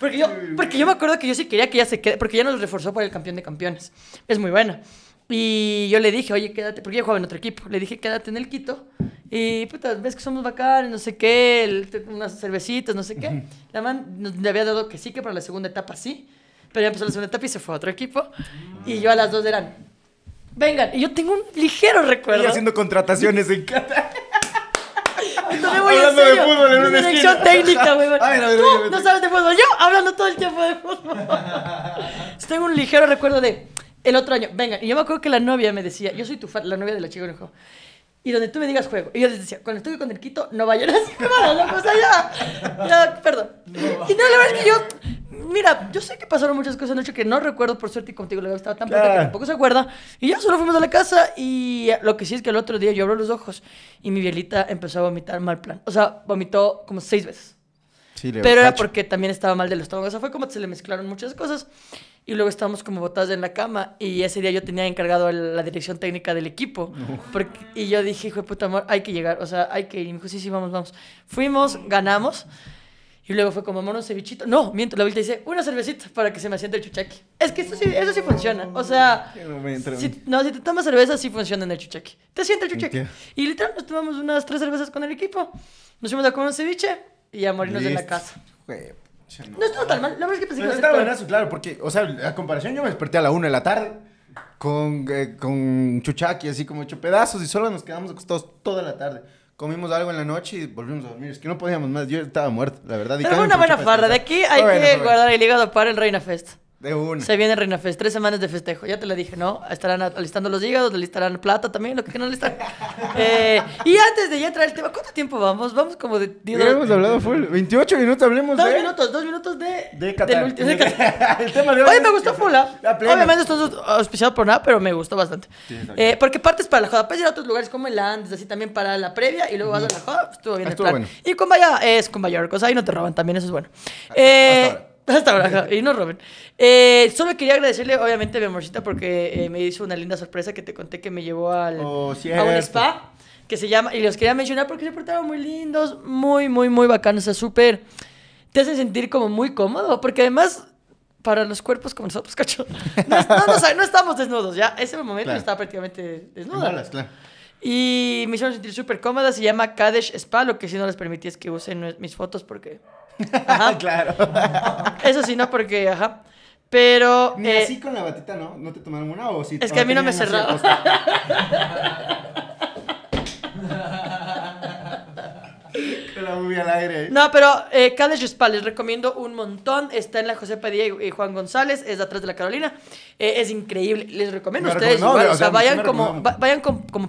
Porque yo, porque yo me acuerdo que yo sí quería que ella se quede, porque ella nos reforzó por el campeón de campeones. Es muy buena. Y yo le dije, oye, quédate, porque yo jugaba en otro equipo. Le dije, quédate en el Quito. Y puta, ves que somos bacanes, no sé qué, unas cervecitas, no sé qué. La man le había dado que sí, que para la segunda etapa sí. Pero ya empezó la segunda etapa y se fue a otro equipo. Y yo a las dos eran, vengan. Y yo tengo un ligero recuerdo. Y haciendo contrataciones en Qatar No me voy hablando de fútbol en una dirección técnica, güey. No sabes de fútbol. Yo hablando todo el tiempo de fútbol. tengo un ligero recuerdo de el otro año, venga. Y yo me acuerdo que la novia me decía, yo soy tu fan, la novia de la chica y donde tú me digas juego. Y yo les decía, cuando estuve con el Quito, no vayan así, perdón. Y no, la verdad es que yo, mira, yo sé que pasaron muchas cosas anoche que no recuerdo, por suerte, y contigo la estaba tan puta que tampoco se acuerda. Y ya solo fuimos a la casa y lo que sí es que el otro día yo abro los ojos y mi bielita empezó a vomitar mal plan. O sea, vomitó como seis veces. Sí, Pero era porque también estaba mal del estómago. O sea, fue como que se le mezclaron muchas cosas y luego estábamos como botadas en la cama y ese día yo tenía encargado la dirección técnica del equipo y yo dije, hijo de puta amor, hay que llegar, o sea, hay que ir. Y me dijo, sí, sí, vamos, vamos. Fuimos, ganamos y luego fue como, un cevichito. No, miento, la vuelta dice, una cervecita para que se me asiente el chuchaqui. Es que eso sí, eso sí funciona, o sea, si, no, si te tomas cerveza sí funciona en el chuchaqui. Te siente el chuchaqui. Y literal nos tomamos unas tres cervezas con el equipo, nos fuimos a comer un ceviche y a morirnos en la casa. No, estuvo tan mal. La verdad es que pensé que No estaba buenazo, claro, porque, o sea, a comparación, yo me desperté a la 1 de la tarde con, eh, con chuchaki, así como hecho pedazos, y solo nos quedamos acostados toda la tarde. Comimos algo en la noche y volvimos a dormir. Es que no podíamos más. Yo estaba muerto, la verdad. y una buena farra. De aquí hay que guardar el hígado para el Reina Fest. De Se viene Reina Fest, tres semanas de festejo. Ya te la dije, ¿no? Estarán alistando los hígados, alistarán plata también, lo que quieran alistar. Eh, y antes de ya entrar el tema, ¿cuánto tiempo vamos? Vamos como de Ya hemos hablado full. 28 minutos hablemos dos de... Dos minutos, dos minutos de... De Qatar. el tema de hoy... Oye, me gustó full, ¿ah? Obviamente esto es auspiciado por nada, pero me gustó bastante. Eh, porque partes para la joda. Puedes ir a otros lugares como el Andes, así también para la previa, y luego vas a la joda. Estuvo bien Estuvo el plan. Bueno. Y con vaya, es con mayor o ahí no te roban también, eso es bueno. Eh, y no Robert. Eh, solo quería agradecerle, obviamente, a mi amorcita porque eh, me hizo una linda sorpresa que te conté que me llevó al, oh, a un spa que se llama, y los quería mencionar porque se portaban muy lindos, muy, muy, muy bacanos, o sea, súper, te hacen sentir como muy cómodo, porque además, para los cuerpos como nosotros, cacho, no, no, estamos desnudos, ya, ese momento está estaba prácticamente desnudo claro. Y me hicieron sentir súper cómoda, se llama Kadesh Spa, lo que sí no les permití es que usen mis fotos porque... claro. Eso sí, no, porque, ajá. Pero. Eh, así con la batita, ¿no? ¿No te tomaron una o Es que a mí no me cerraba la al aire. No, pero eh, College les recomiendo un montón. Está en la José Padilla y, Juan González, es de atrás de la Carolina. Eh, es increíble. Les recomiendo a ustedes O sea, vayan, como, vayan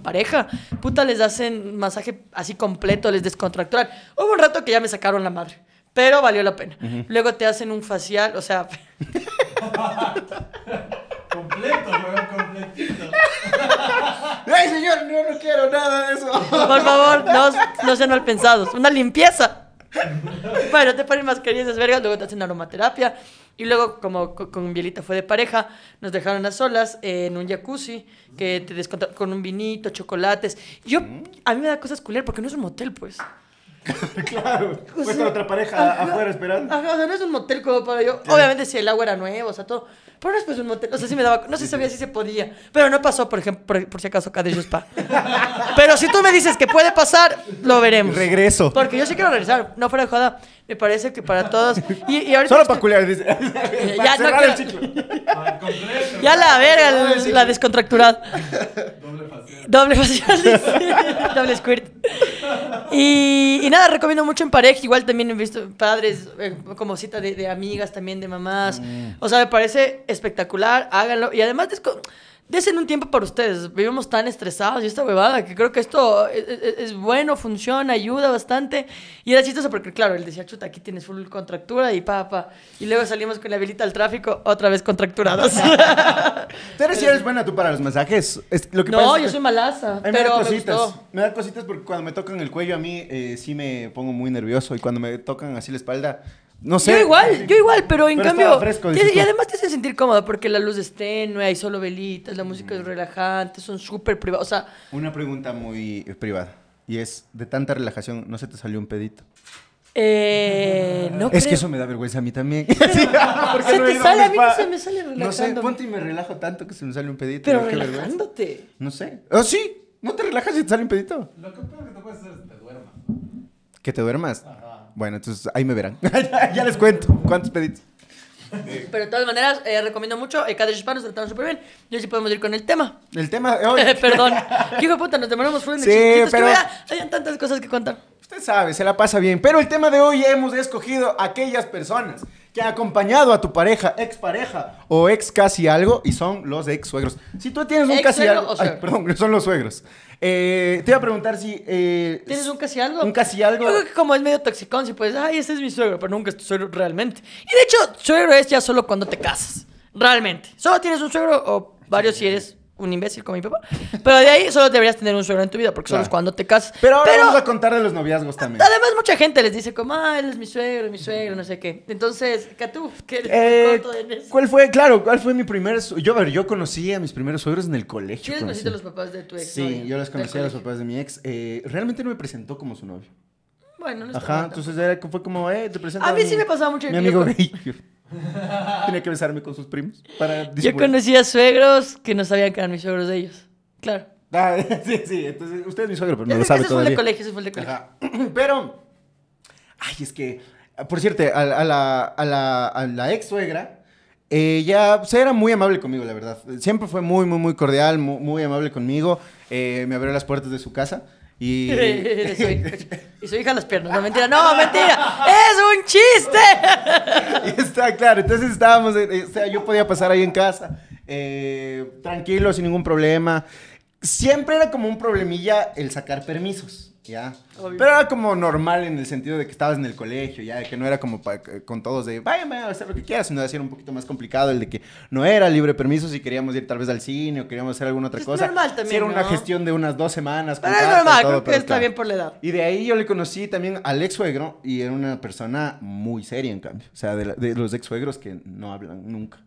pareja. Puta, les hacen masaje así completo, les descontracturan. Hubo un rato que ya me sacaron la madre pero valió la pena. Luego te hacen un facial, o sea... completo, luego completito. ¡Ay, señor! Yo no quiero nada de eso. Por favor, no, sean mal pensados. Una limpieza. bueno, te ponen mascarillas de vergas, luego te hacen aromaterapia. Y luego, como con Bielita fue de pareja, nos dejaron a solas en un jacuzzi que te descontaron con un vinito, chocolates. Yo, mm. a mí me da cosas culer porque no es un motel, pues. claro. Fue otra pareja afuera esperando. o sea, no es un motel como para yo. Obviamente si el agua era nuevo, o sea, todo. Pero no es pues un motel. O sea, sí me daba. No sé sabía si se podía. Pero no pasó, por ejemplo, por, si acaso Cadillo Spa. pero si tú me dices que puede pasar, lo veremos. Regreso. Porque yo sí quiero regresar. No fuera de joda. Me parece que para todos. Y, y Solo para culiar, dice. ya, la verga, la, la descontracturada. Doble facial. Doble facial, Doble squirt. Y, nada, recomiendo mucho en pareja. Igual también he visto padres eh, como cita de, amigas, también de mamás. Mm. O sea, me parece espectacular. Háganlo. Y además, en un tiempo para ustedes. Vivimos tan estresados y esta huevada que creo que esto e, e, e, es, bueno, funciona, ayuda bastante. Y era chistoso porque, claro, él decía, chuta, aquí tienes full contractura y pa, pa. Y luego salimos con la habilita al tráfico, otra vez contracturados. ¿Tú eres, buena tú para los masajes? no, yo soy malaza. Pero me da cositas. da cositas porque cuando me tocan el cuello a mí eh, sí me pongo muy nervioso. Y cuando me tocan así la espalda no sé. Yo igual, yo igual, pero en cambio. y, además te hace sentir cómodo porque la luz es tenue, hay solo velitas, la música es mm. relajante, son súper privadas O sea. Una pregunta muy eh, privada. Y es: de tanta relajación, ¿no se te salió un pedito? Eh, no es que eso me da vergüenza a mí también. se te sale, a mí no se me sale relajando. No sé, ponte y me relajo tanto que se me sale un pedito. Pero relajándote. No sé. Oh, sí, no te relajas y te sale un pedito. Lo que peor que te puedes hacer es que te duermas. Que te duermas. Bueno, entonces ahí me verán. ya les cuento cuántos pedidos. Pero de todas maneras, eh, recomiendo mucho. Eh, cada hispano se trataron súper bien. Y así podemos ir con el tema. El tema de hoy. Perdón. Hijo de puta, nos demoramos fuera Sí, pero- Hay tantas cosas que contar. Usted sabe, se la pasa bien. Pero el tema de hoy hemos escogido aquellas personas que han acompañado a tu pareja, expareja o ex casi algo y son los ex suegros. Si tú tienes un casi algo, ay, perdón, son los suegros. Eh, te iba a preguntar si. Eh, ¿Tienes un casi algo? Un casi algo. Yo creo que como es medio toxicón, si puedes, ay, este es mi suegro, pero nunca es tu suegro realmente. Y de hecho, suegro es ya solo cuando te casas. Realmente. Solo tienes un suegro o varios si eres un imbécil como mi papá. Pero de ahí solo deberías tener un suegro en tu vida, porque solo es cuando te casas. Pero ahora vamos a contar de los noviazgos también. Además, mucha gente les dice como, ah, él es mi suegro, mi suegro, no sé qué. Entonces, Catú, ¿qué eh, ¿Cuál fue, claro, cuál fue mi primer... Yo, a ver, yo conocí a mis primeros suegros en el colegio. ¿Quiénes conociste a los papás de tu ex? Sí, yo les conocí a los papás de mi ex. Eh, realmente no me presentó como su novio. Bueno, no Ajá, entonces fue como, eh, te presento A mí sí me pasaba mucho. Mi amigo Tenía que besarme con sus primos para Yo conocía suegros que no sabían que eran mis suegros de ellos. Claro. Ah, sí, sí. Entonces, usted es mi suegro, pero no lo sabe fue el de colegio, Pero, ay, es que, por cierto, a, la, a, la, ex suegra, ella o era muy amable conmigo, la verdad. Siempre fue muy, muy, muy cordial, muy, amable conmigo. Eh, me abrió las puertas de su casa. Y... y, hija, de las piernas. No, mentira, no, mentira. ¡Es un chiste! Está claro, entonces estábamos, eh, o sea, yo podía pasar ahí en casa, eh, tranquilo, sin ningún problema. Siempre era como un problemilla el sacar permisos. Ya. Pero era como normal en el sentido de que estabas en el colegio, ya, de que no era como eh, con todos de vayan, vayan a hacer lo que quieras, sino de un poquito más complicado el de que no era libre permiso si queríamos ir tal vez al cine o queríamos hacer alguna otra cosa. era una gestión de unas dos semanas. es está bien por la edad. Y de ahí yo le conocí también al ex suegro y era una persona muy seria en cambio. O sea, de, los ex suegros que no hablan nunca.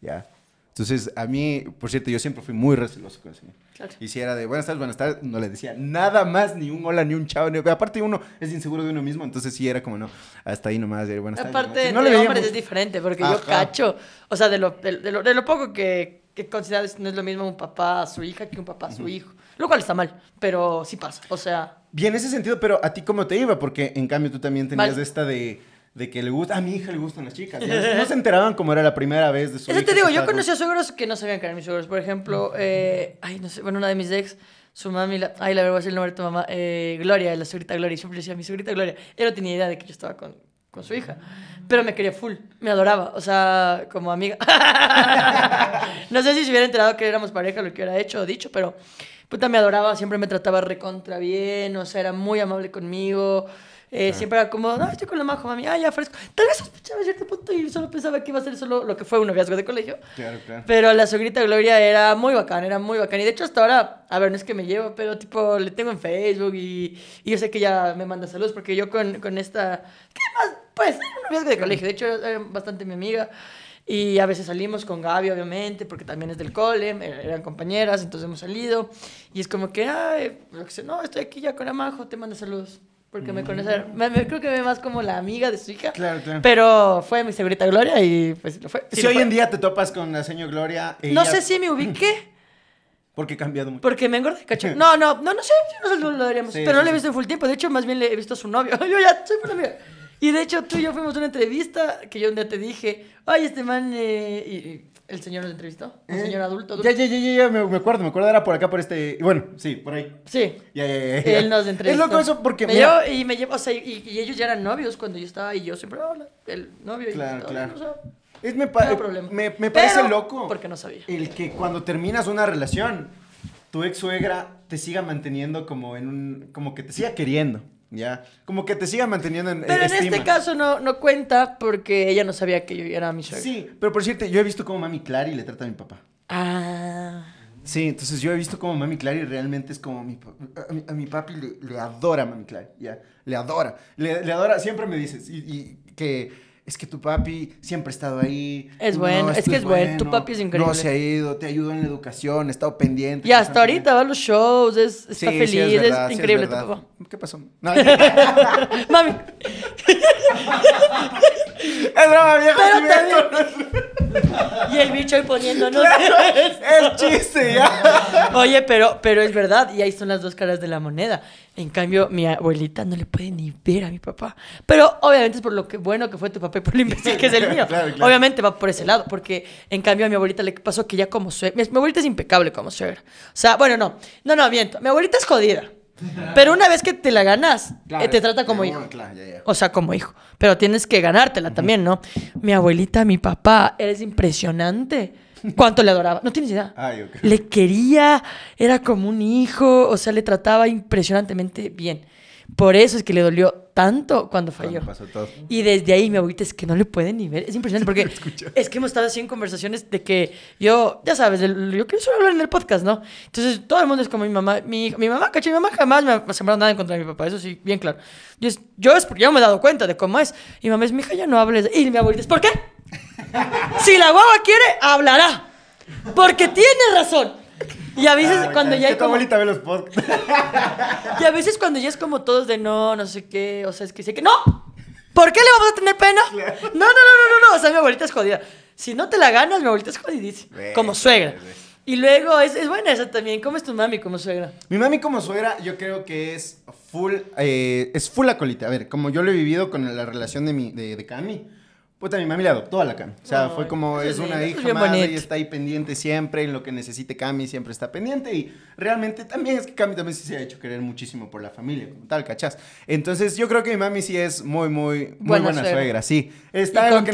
Ya. Entonces, a mí, por cierto, yo siempre fui muy receloso con ese Claro. Y si era de buenas tardes, buenas tardes, no le decía nada más, ni un hola, ni un chao. Ni... Aparte, uno es inseguro de uno mismo, entonces sí era como, no, hasta ahí nomás, de buenas tardes. Aparte, no no hombres es diferente, porque yo cacho, o sea, de lo, de, lo, poco que, que consideras no es lo mismo un papá a su hija que un papá a su hijo. Lo cual está mal, pero sí pasa, o sea... Bien, en ese sentido, pero a ti cómo te iba, porque en cambio tú también tenías esta de de que le gusta, a mi hija le gustan las chicas. no se enteraban como era la primera vez de su Eso te digo, yo conocí a suegros que no sabían que eran mis suegros. Por ejemplo, eh, no sé, bueno, una de mis ex, su mami, la, ay, la verdad, es el nombre de tu mamá, eh, Gloria, la suegrita Gloria. siempre decía, mi suegrita Gloria. Ella no tenía idea de que yo estaba con, con su hija. Pero me quería full, me adoraba, o sea, como amiga. no sé si se hubiera enterado que éramos pareja, lo que hubiera hecho o dicho, pero puta, me adoraba, siempre me trataba recontra bien, o sea, era muy amable conmigo. Eh, siempre era como, no, estoy con la majo, mami, ay ya fresco. Tal vez sospechaba a cierto punto y solo pensaba que iba a ser solo lo que fue un noviazgo de colegio. Claro, claro. Pero la sogrita Gloria era muy bacán, era muy bacán Y de hecho, hasta ahora, a ver, no es que me llevo, pero tipo, le tengo en Facebook y, y yo sé que ya me manda saludos porque yo con, con esta. ¿Qué más? Pues, un noviazgo de colegio. De hecho, era bastante mi amiga. Y a veces salimos con Gaby, obviamente, porque también es del cole, er, eran compañeras, entonces hemos salido. Y es como que, ay, no, estoy aquí ya con Amajo, te mando saludos porque me mm. conoce creo que me más como la amiga de su hija. Claro, claro. Pero fue mi señorita Gloria y pues lo fue. Si hoy en día te topas con la señor Gloria. No sé si me ubiqué. Porque he cambiado mucho. Porque me engordé, cacho. No, no, no, no sé, no sé, lo pero no le he visto en full tiempo. De hecho, más bien le he visto a su novio. Yo ya soy una amiga. Y de hecho, tú y yo fuimos a una entrevista que yo un día te dije, ay, este man. Eh, ¿El señor nos entrevistó? ¿El eh, señor adulto, Ya, ya, ya, ya, me, acuerdo, me acuerdo, era por acá, por este. Bueno, sí, por ahí. Sí. Él nos entrevistó. Es loco eso porque. Me y me o sea, y, ellos ya eran novios cuando yo estaba y yo siempre, hola, oh, el novio. Y claro, todo, claro. es, me, eh, problema. me, parece loco. Porque no sabía. El que cuando terminas una relación, tu ex suegra te siga manteniendo como en un. como que te siga queriendo. Ya, como que te siga manteniendo en Pero eh, en este caso no, no cuenta porque ella no sabía que yo era mi suegra. Sí, pero por cierto, yo he visto cómo mami Clary le trata a mi papá. Ah. Sí, entonces yo he visto cómo Mami Clary realmente es como mi, a, mi, papi le, adora Mami Clary, ya, le adora, le, adora, siempre me dices, y, que es que tu papi siempre ha estado ahí. Es bueno, es que es, bueno. tu papi es increíble. No se ha ido, te ayudó en la educación, ha estado pendiente. Y hasta ahorita va a los shows, está feliz, es, increíble tu papá. ¿Qué pasó? Mami. drama viejo. Y el bicho ahí poniéndonos. El es chiste, ya. Oye, pero, pero es verdad. Y ahí son las dos caras de la moneda. En cambio, mi abuelita no le puede ni ver a mi papá. Pero obviamente es por lo que bueno que fue tu papá por lo que es el mío. Obviamente va por ese lado. Porque en cambio a mi abuelita le pasó que ya como suegra. Mi abuelita es impecable como suegra. O sea, bueno, no. No, no, miento. Mi abuelita es jodida. Pero una vez que te la ganas, eh, te trata como hijo. O sea, como hijo. Pero tienes que ganártela también, ¿no? Mi abuelita, mi papá, eres impresionante. ¿Cuánto le adoraba? No tienes idea. Le quería, era como un hijo, o sea, le trataba impresionantemente bien. Por eso es que le dolió tanto cuando falló. Y desde ahí mi abuelita es que no le pueden ni ver. Es impresionante porque es que hemos estado así en conversaciones de que yo, ya sabes, yo quiero solo hablar en el podcast, ¿no? Entonces todo el mundo es como mi mamá, mi, mi mamá, caché, mi mamá jamás me ha sembrado nada en contra de mi papá, eso sí, bien claro. Yo es, porque ya me he dado cuenta de cómo es. Y mamá es, mi hija ya no hables. Y mi abuelita es, ¿por qué? si la guava quiere, hablará. Porque tiene razón. Y a veces ah, cuando ya... Es como... abuelita ve los podcasts. y a veces cuando ya es como todos de no, no sé qué, o sea, es que sé que... ¡No! ¿Por qué le vamos a tener pena? No, no, no, no, no, no, o sea, mi abuelita es jodida. Si no te la ganas, mi abuelita es jodidísima. como suegra. Y luego, es, es buena esa también. ¿Cómo es tu mami como suegra? Mi mami como suegra, yo creo que es full, eh, es full colita, A ver, como yo lo he vivido con la relación de, mi, de, de Cami pues también mi mami la adoptó a la Cami. O sea, fue como es una hija más y está ahí pendiente siempre, en lo que necesite Cami siempre está pendiente y realmente también es que Cami también sí se ha hecho querer muchísimo por la familia, como tal, ¿cachás? Entonces yo creo que mi mami sí es muy, muy, muy buena, suegra. sí. Está con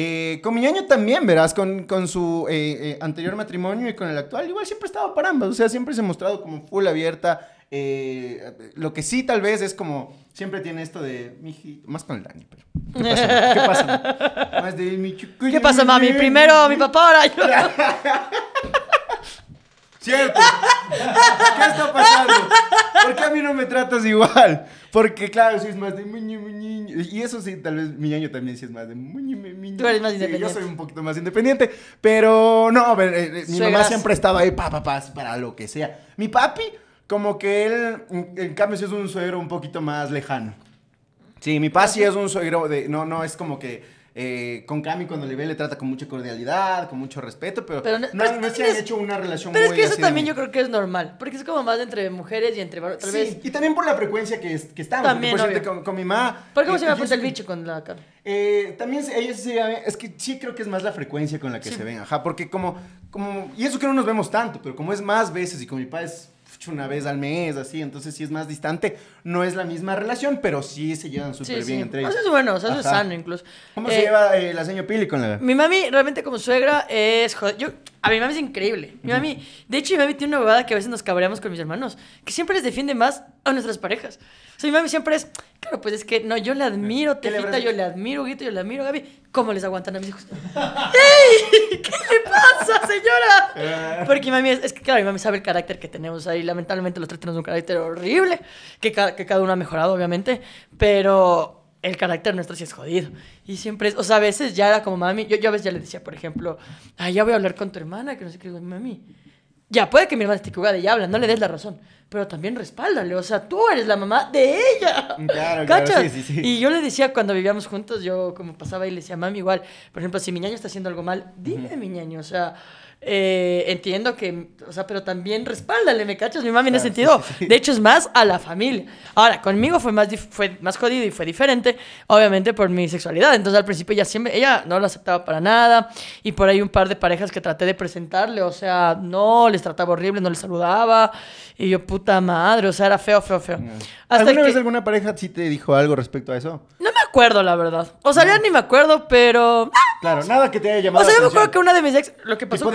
eh, con mi ñaño también, verás, con, con su eh, eh, anterior matrimonio y con el actual, igual siempre estaba para ambas, o sea, siempre se ha mostrado como full abierta, eh, lo que sí, tal vez, es como siempre tiene esto de mi más con el Dani, pero. ¿Qué pasa? ¿Qué pasa? más de mi ¿Qué pasa, mami? Primero mi papá, ahora yo. Cierto. ¿Qué está pasando? ¿Por qué a mí no me tratas igual? Porque claro, si es más de muñe, muñe. Y eso sí, tal vez mi año también Si es más de muñe, muñe. Tú eres más independiente. yo soy un poquito más independiente. Pero no, eh, eh, mi mamá siempre estaba ahí, papá, pa, para lo que sea. Mi papi como que él, en cambio, sí es un suegro un poquito más lejano. Sí, mi papá sí es un suegro de. No, no, es como que. Eh, con Cami cuando le ve le trata con mucha cordialidad, con mucho respeto, pero, no, pues se ha hecho una relación Pero es que eso también yo creo que es normal, porque es como más entre mujeres y entre varones, sí, y también por la frecuencia que, es, que estamos, también, con, mi mamá. ¿Por qué se pues me el bicho con la cara? Eh, también es que sí creo que es más la frecuencia con la que se ven, ajá, porque como, como, y eso que no nos vemos tanto, pero como es más veces y con mi papá es una vez al mes, así, entonces sí es más distante, no es la misma relación, pero sí se llevan súper bien entre ellos. Eso es bueno, eso es sano incluso. ¿Cómo se eh, lleva eh, la señora Pili con la...? Mi mami realmente como suegra es... yo, a mi mami es increíble. Mi mami... De hecho, mi mami tiene una bobada que a veces nos cabreamos con mis hermanos, que siempre les defiende más a nuestras parejas. O sea, mi mami siempre es... Claro, pues es que no, yo le admiro, Tefita, yo le admiro, Guito, yo le admiro, Gaby. ¿Cómo les aguantan a mis hijos? ¡Ey! ¿Qué le pasa, señora? Ah. Porque mi mami es, que, claro, mi mami sabe el carácter que tenemos ahí. Lamentablemente los tres tenemos un carácter horrible. Que que cada uno ha mejorado, obviamente, pero el carácter nuestro sí es jodido. Y siempre o sea, a veces ya era como mami, yo, yo a veces ya le decía, por ejemplo, ay, ya voy a hablar con tu hermana, que no sé qué, digo, mami. Ya, puede que mi hermana esté jugada y habla, no le des la razón, pero también respáldale, o sea, tú eres la mamá de ella. Mm, claro, Y yo le decía cuando vivíamos juntos, yo como pasaba y le decía, mami, igual, por ejemplo, si mi ñaño está haciendo algo mal, dime, mi ñaño, o sea, eh, entiendo que, o sea, pero también respáldale, ¿me cachas? Mi mami en ese sentido. De hecho, es más a la familia. Ahora, conmigo fue más, fue más jodido y fue diferente, obviamente por mi sexualidad. Entonces, al principio ella siempre, ella no lo aceptaba para nada. Y por ahí un par de parejas que traté de presentarle, o sea, no, les trataba horrible, no les saludaba. Y yo, puta madre, o sea, era feo, feo, feo. Mm. ¿Alguna vez alguna pareja sí te dijo algo respecto a eso? me acuerdo, la verdad. O sea, ya ni me acuerdo, pero. Claro, nada que te haya llamado. O sea, yo me acuerdo que una de mis ex. Lo que pasó. con...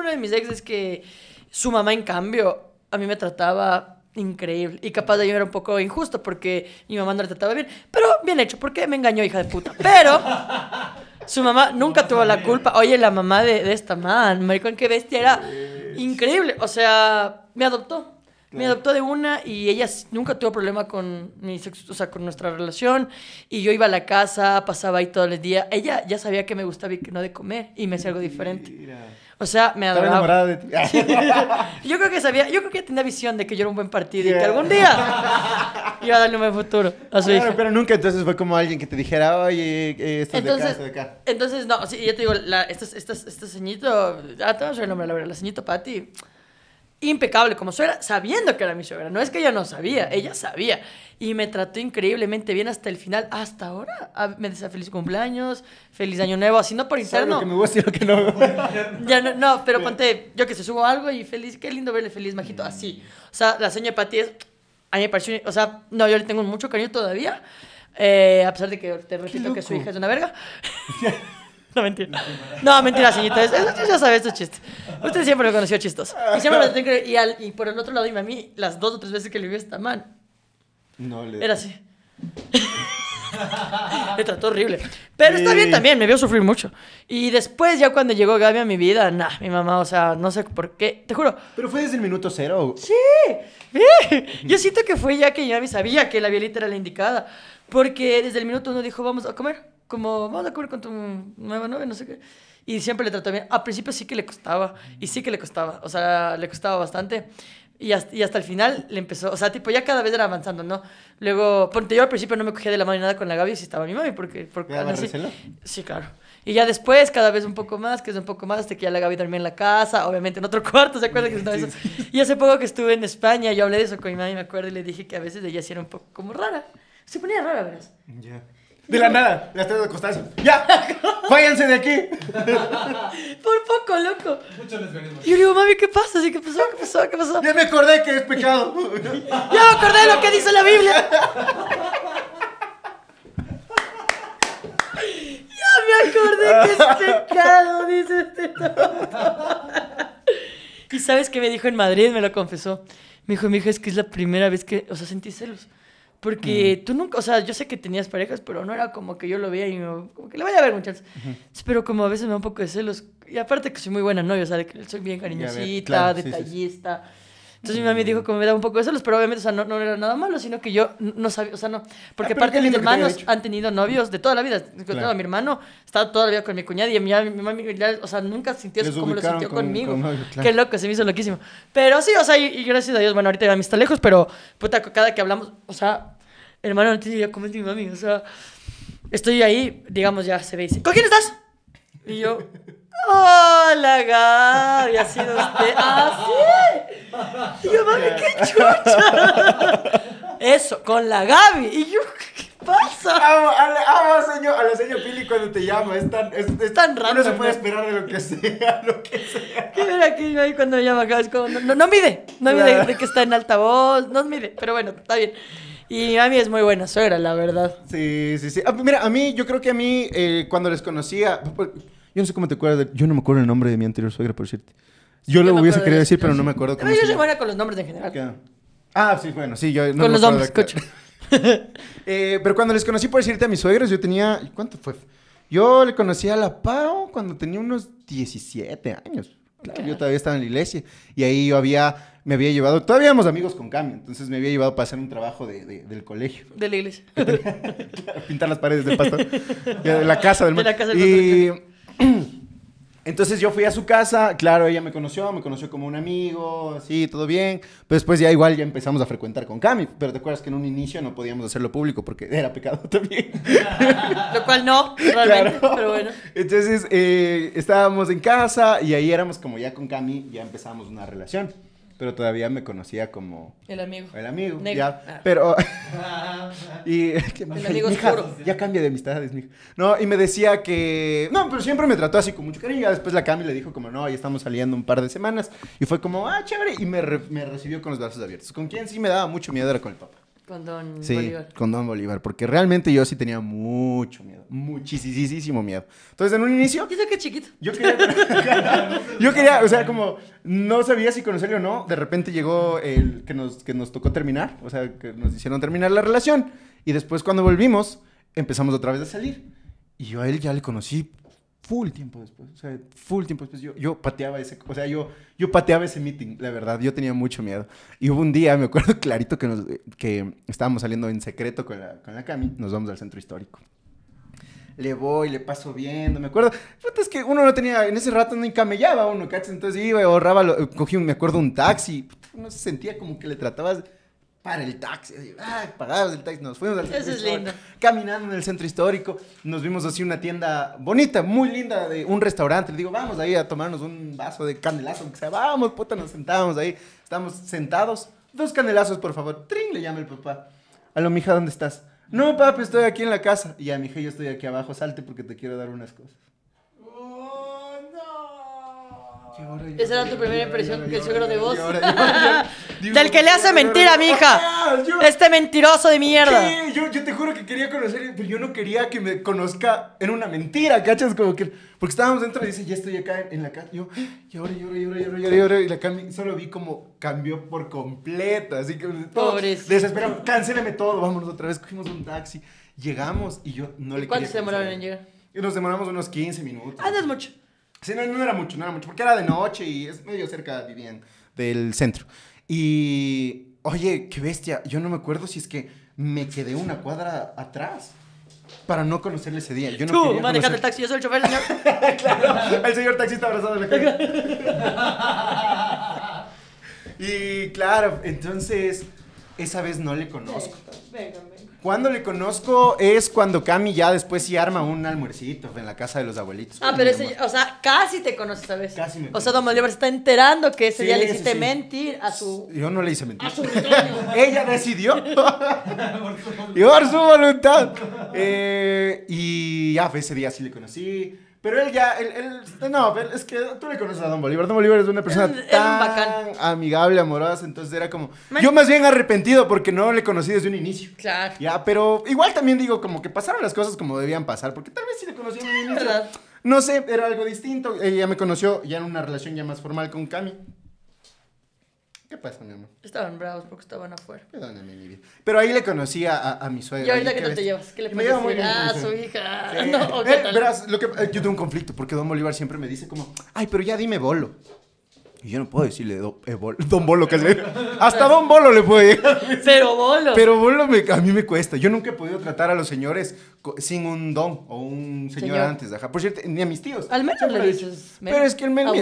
una de mis ex es que su mamá, en cambio, a mí me trataba increíble. Y capaz de yo era un poco injusto porque mi mamá no le trataba bien. Pero bien hecho, porque me engañó, hija de puta. Pero. Su mamá nunca tuvo la culpa. Oye, la mamá de, de esta man, maricón, qué bestia era. Increíble. O sea, me adoptó. Me adoptó de una y ella nunca tuvo problema con mi sexo, o sea, con nuestra relación. Y yo iba a la casa, pasaba ahí todos los días. Ella ya sabía que me gustaba y que no de comer y me hacía algo diferente. O sea, me adoraba. yo creo que sabía, yo creo que tenía visión de que yo era un buen partido y que algún día iba a darle un buen futuro Pero nunca entonces fue como alguien que te dijera, oye, eh, esto de acá, es de acá. Entonces, no, sí, ya te digo, la, esta, ceñito, ah, te voy a el nombre, la verdad, la ceñito Patti impecable como suegra, sabiendo que era mi suegra. No es que ella no sabía, ella sabía. Y me trató increíblemente bien hasta el final, hasta ahora. Ah, me decía feliz cumpleaños, feliz año nuevo, así no por interno. que me que no. ya no, no, pero ponte, yo que se subo algo y feliz, qué lindo verle feliz, majito, así. O sea, la seña de Pati es, a mí me pareció, o sea, no, yo le tengo mucho cariño todavía. Eh, a pesar de que te repito que su hija es una verga. No, mentira. No, mentira, señorita. Usted ya sabe estos chistes. Usted siempre lo conoció chistoso. Y por el otro lado, dime a mí, las dos o tres veces que le vi esta mal. No le... Era así. me trató horrible. Pero está bien también, me vio sufrir mucho. Y después, ya cuando llegó Gaby a mi vida, nada mi mamá, o sea, no sé por qué, te juro. Pero fue desde el minuto cero. Sí, yo siento que fue ya que Gaby sabía que la violita era la indicada. Porque desde el minuto uno dijo, vamos a comer como, vamos a cubrir con tu nueva novia, no sé qué. Y siempre le trató bien. Al principio sí que le costaba, y sí que le costaba, o sea, le costaba bastante. Y hasta, el final le empezó, o sea, tipo, ya cada vez era avanzando, ¿no? Luego, ponte, yo al principio no me cogía de la mano ni nada con la Gaby, si estaba mi mami, porque... porque sí, claro. Y ya después, cada vez un poco más, que es un poco más, hasta que ya la Gaby dormía en la casa, obviamente en otro cuarto, ¿se acuerdan que estaba eso? Y hace poco que estuve en España, yo hablé de eso con mi mami, me acuerdo, y le dije que a veces ella sí era un poco como rara. Se ponía rara, ¿verdad? Ya. De la nada, las tres de ¡Ya! ¡Váyanse de aquí! Por poco, loco. Mucho venimos. Y yo digo, mami, ¿qué pasa? ¿Qué pasó? ¿Qué pasó? ¿Qué pasó? Ya me acordé que es pecado. ya me acordé de lo que dice la Biblia. ya me acordé que es pecado, dice este y sabes qué me dijo en Madrid, me lo confesó. Me dijo, mi hija, es que es la primera vez que, o sea, sentí celos. Porque mm. tú nunca, o sea, yo sé que tenías parejas, pero no era como que yo lo veía y me, como que le vaya a ver muchachos. Pero como a veces me da un poco de celos. Y aparte que soy muy buena novia, o sea, que soy bien cariñosita, detallista. Entonces mi mami dijo que mm. me daba un poco de celos, pero obviamente, o sea, no, no era nada malo, sino que yo no sabía, o sea, no. Porque ah, parte de mis hermanos han tenido novios de toda la vida. Claro. Mi hermano estaba toda la vida con mi cuñada y mi, mi mami, o sea, nunca sintió eso como lo sintió conmigo. Qué loco, se me hizo loquísimo. Pero sí, o sea, y, y gracias a Dios, bueno, ahorita mi mami está lejos, pero puta, cada que hablamos, o sea, hermano, no te diría cómo es mi mami, o sea, estoy ahí, digamos, ya se ve y dice, ¿con quién estás? Y yo... ¡Hola, Gaby! ¿Ha sido usted? ¡Ah, sí! Y yo, mami, qué chucha. Eso, con la Gaby. Y yo, ¿qué pasa? Amo, señor, a la señor Pili cuando te llama. Es tan, es, tan raro. No se puede esperar de lo que sea, lo que sea. ¿Qué era que cuando me llama Gaby? no, mide. No mide de que está en altavoz. No mide. Pero bueno, está bien. Y mi mami es muy buena suegra, la verdad. Sí, sí, sí. Ah, mira, a mí, yo creo que a mí, eh, cuando les conocía. Yo no sé cómo te acuerdas. yo no me acuerdo el nombre de mi anterior suegra, por decirte Yo, lo hubiese querido decir, pero no me acuerdo cómo. No, yo se buena con los nombres en general. Ah, sí, bueno, sí, yo. No con los nombres, eh, pero cuando les conocí, por decirte a mis suegros, yo tenía. ¿Cuánto fue? Yo le conocí a la Pau cuando tenía unos 17 años. Yo todavía estaba en la iglesia. Y ahí yo había, me había llevado, todavía éramos amigos con cambio. entonces me había llevado para hacer un trabajo de, del colegio. De la iglesia. pintar las paredes del pastor. de la casa del, de la casa y, Entonces yo fui a su casa, claro, ella me conoció, me conoció como un amigo, así, todo bien. Pero después ya igual ya empezamos a frecuentar con Cami. Pero te acuerdas que en un inicio no podíamos hacerlo público porque era pecado también. Lo cual no, realmente, pero bueno. Entonces eh, estábamos en casa y ahí éramos como ya con Cami, ya empezamos una relación pero todavía me conocía como... El amigo. El amigo, ya. Ah. Pero... y... El amigo Ya cambia de amistades, No, y me decía que... No, pero siempre me trató así con mucho cariño. después la Cami le dijo como, no, ya estamos saliendo un par de semanas. Y fue como, ah, chévere. Y me, me recibió con los brazos abiertos. Con quien sí me daba mucho miedo era con el papá. Con Don sí, Bolívar. Con Don Bolívar, porque realmente yo sí tenía mucho miedo, muchísimo miedo. Entonces, en un inicio... Yo que chiquito. Yo quería, yo quería, o sea, como no sabía si conocerle o no, de repente llegó el que nos, que nos tocó terminar, o sea, que nos hicieron terminar la relación, y después cuando volvimos, empezamos otra vez a salir. Y yo a él ya le conocí full tiempo después, o sea, full tiempo después. Yo, yo pateaba ese, o sea, yo, yo pateaba ese meeting, la verdad, yo tenía mucho miedo. Y hubo un día, me acuerdo clarito, que, nos, que estábamos saliendo en secreto con la, con la Cami, nos vamos al centro histórico. Le voy, le paso viendo, me acuerdo. Puta, es que uno no tenía, en ese rato no encamellaba uno, ¿cachas? Entonces iba, ahorraba, cogí, me acuerdo, un taxi. no uno se sentía como que le tratabas para el taxi. Ah. Ah, pagamos el taxi, nos fuimos al centro es lindo. Caminando en el centro histórico, nos vimos así una tienda bonita, muy linda, de un restaurante. Le digo, vamos ahí a tomarnos un vaso de candelazo, aunque sea, vamos, puta, nos sentábamos ahí. Estamos sentados, dos candelazos, por favor. Tring, le llama el papá. A lo mija, ¿dónde estás? No, papi, estoy aquí en la casa. Y a mi hija, yo estoy aquí abajo, salte porque te quiero dar unas cosas. Esa era tu primera impresión que el suegro de vos. Del que le hace mentira a mi hija. Este mentiroso de mierda. Yo, te juro que quería conocer, pero yo no quería que me conozca en una mentira, ¿cachas? Como que. Porque estábamos dentro y dice, ya estoy acá en la casa. Yo, y ahora, y ahora, y ahora, y ahora, y ahora. Y la solo vi como cambió por completa. Así que. Pobres. Desesperado, cancéleme todo, vámonos otra vez. Cogimos un taxi, llegamos y yo no le quería. ¿Cuánto se demoraron en llegar? Nos demoramos unos 15 minutos. Andas ah, mucho. Sí, no, no, era mucho, no era mucho, porque era de noche y es medio cerca, vivían del centro. Y, oye, qué bestia, yo no me acuerdo si es que me quedé una cuadra atrás para no conocerle ese día. Yo no Tú, manejate el taxi, yo soy el chofer, señor. claro, el señor taxista abrazado en la calle. y claro, entonces, esa vez no le conozco. venga. Cuando le conozco es cuando Cami ya después sí arma un almuercito en la casa de los abuelitos. Ah, pero ese, o sea, casi te conoces, ¿sabes? Casi me O sea, Don Bolívar se está enterando que ese día le hiciste mentir a su... Yo no le hice mentir. A su Ella decidió. por su voluntad. Eh, y ya, ese día sí le conocí. Pero él ya, él, él no, es que tú le conoces a Don Bolívar. Don Bolívar es una persona tan amigable, amorosa, entonces era como... Yo más bien arrepentido porque no le conocí desde un inicio. Claro. Ya, pero igual también digo como que pasaron las cosas como debían pasar, porque tal vez si le conocí desde un inicio... No sé, era algo distinto. Ella me conoció ya en una relación ya más formal con Cami. ¿Qué pasa, mi amor? Estaban bravos porque estaban afuera. Perdóname, mi vida. Pero ahí le conocí a, a, mi suegra. Y ahorita que no te llevas, ¿qué le puedes a Ah, su hija. No, eh, verás, lo que, eh, yo tengo un conflicto porque Don Bolívar siempre me dice como, ay, pero ya dime bolo. Y yo no puedo decirle eh, Don Bolo que Hasta Don Bolo le puedo decir. Pero Bolo. Pero Bolo a mí me cuesta. Yo nunca he podido tratar a los señores sin un don o un señor, antes. Por cierto, ni a mis tíos. Al menos le dices. Pero es que el men.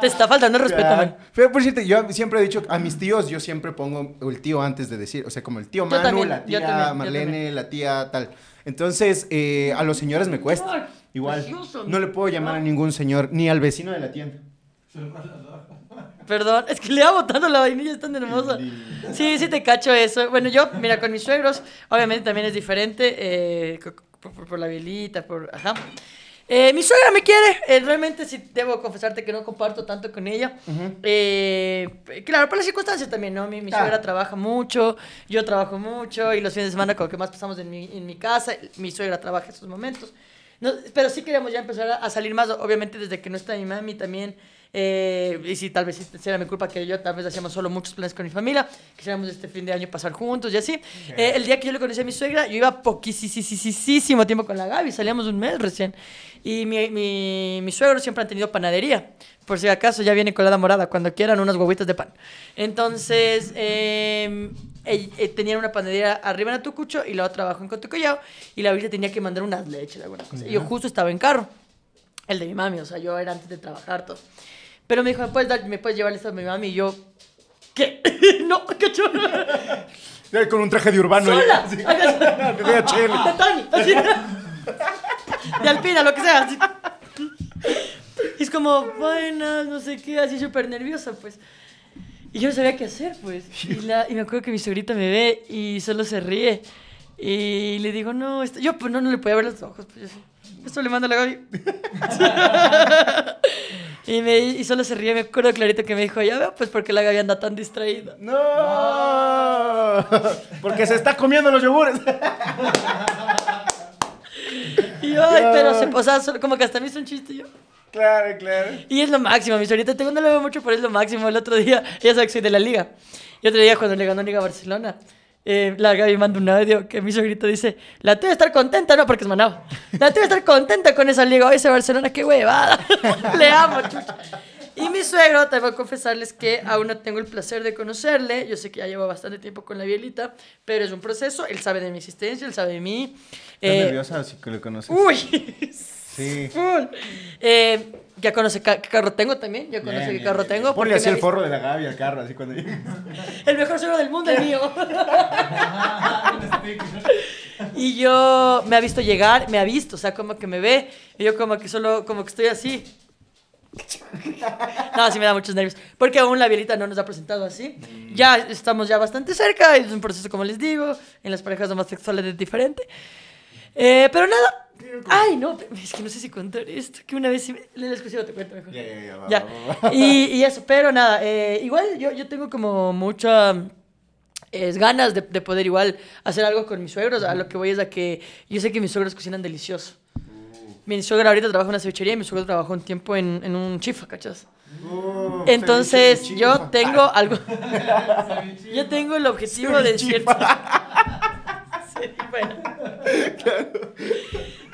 Te está faltando el respeto, Pero por cierto, yo siempre he dicho a mis tíos, yo siempre pongo el tío antes de decir. O sea, como el tío Manu, la tía Marlene, la tía tal. Entonces, eh, a los señores me cuesta. Igual, no le puedo llamar a ningún señor, ni al vecino de la tienda. Perdón, es que le va botando la vainilla, es tan hermosa. Sí, sí te cacho eso. Bueno, yo, mira, con mis suegros, obviamente también es diferente, eh, por, la velita, por... Ajá. Eh, mi suegra me quiere, eh, realmente sí debo confesarte que no comparto tanto con ella. claro, por las circunstancias también, ¿no? Mi, ah. suegra trabaja mucho, yo trabajo mucho y los fines de semana como que más pasamos en mi, en mi casa, mi suegra trabaja en esos momentos. No, pero sí queríamos ya empezar a, salir más, obviamente desde que no está mi mami también. Eh, y si tal vez sea mi culpa que yo tal vez hacíamos solo muchos planes con mi familia. Quisiéramos este fin de año pasar juntos y así. Eh, el día que yo le conocí a mi suegra, yo iba poquísimo tiempo con la Gaby. Salíamos un mes recién. Y mi, mi, mis siempre han tenido panadería. Por si acaso ya viene colada morada, cuando quieran unas huevitas de pan. Entonces, em, eh, tenían una panadería arriba en Atucucho y la otra abajo en Cotecollao Y la Virgen tenía que mandar unas leches, Y yo justo estaba en carro, el de mi mami, o sea, yo era antes de trabajar todo. Pero me dijo, ¿me puedes, ¿me puedes llevar esto a mi mami? Y yo, ¿qué? no, chulo. Con un traje de urbano. ¡Sola! de Alpina, lo que sea. Y es como, buenas, no sé qué, así súper nerviosa, pues. Y yo no sabía qué hacer, pues. Y, la, y me acuerdo que mi sobrita me ve y solo se ríe. Y le digo, no, este-". yo pues no, no le podía ver los ojos. Pues, esto le mando a la Gaby. y, me, solo se ríe, me acuerdo clarito que me dijo, ya veo, pues porque la Gaby anda tan distraída. No, porque se está comiendo los yogures. y yo, ay, pero se, o sea, como que hasta me hizo un chiste yo. Claro, claro. Y es lo máximo, mi ahorita tengo, no mucho, pero es lo máximo. El otro día, ya sabes que soy de la liga. Y otro día cuando le ganó Liga Barcelona, eh, la Gaby manda un audio que mi sobrito dice, la tuve estar contenta, no, porque es Manao. La tuve estar contenta con esa liga, ese Barcelona, qué huevada. le amo, chucha. Y mi suegro, te voy a confesarles que aún no tengo el placer de conocerle. Yo sé que ya llevo bastante tiempo con la bielita, pero es un proceso. Él sabe de mi existencia, él sabe de mí. ¿Estás eh, así que lo conoces? Uy, Sí. Full. Eh, ya conoce qué carro tengo también. Ya conoce qué carro tengo. Ponle así el forro de la Gaby al carro, así cuando El mejor suelo del mundo, el mío. y yo me ha visto llegar, me ha visto, o sea, como que me ve. Y yo como que solo, como que estoy así. No, sí me da muchos nervios. Porque aún la Violita no nos ha presentado así. Mm. Ya estamos ya bastante cerca. Es un proceso, como les digo, en las parejas homosexuales es diferente. Eh, pero nada. Ay, no, es que no sé si contar esto. Que una vez si le la exclusiva te cuento mejor. Ya, ya, ya. y, eso, pero nada. Eh, igual yo, tengo como mucha. ganas de, poder igual hacer algo con mis suegros. A lo que voy es a que yo sé que mis suegros cocinan delicioso. Uh. Mi suegra ahorita trabaja en una cevichería y mi suegro trabajó un tiempo en, un chifa, ¿cachas? Uh, Entonces, yo tengo algo. yo tengo el objetivo de cierto.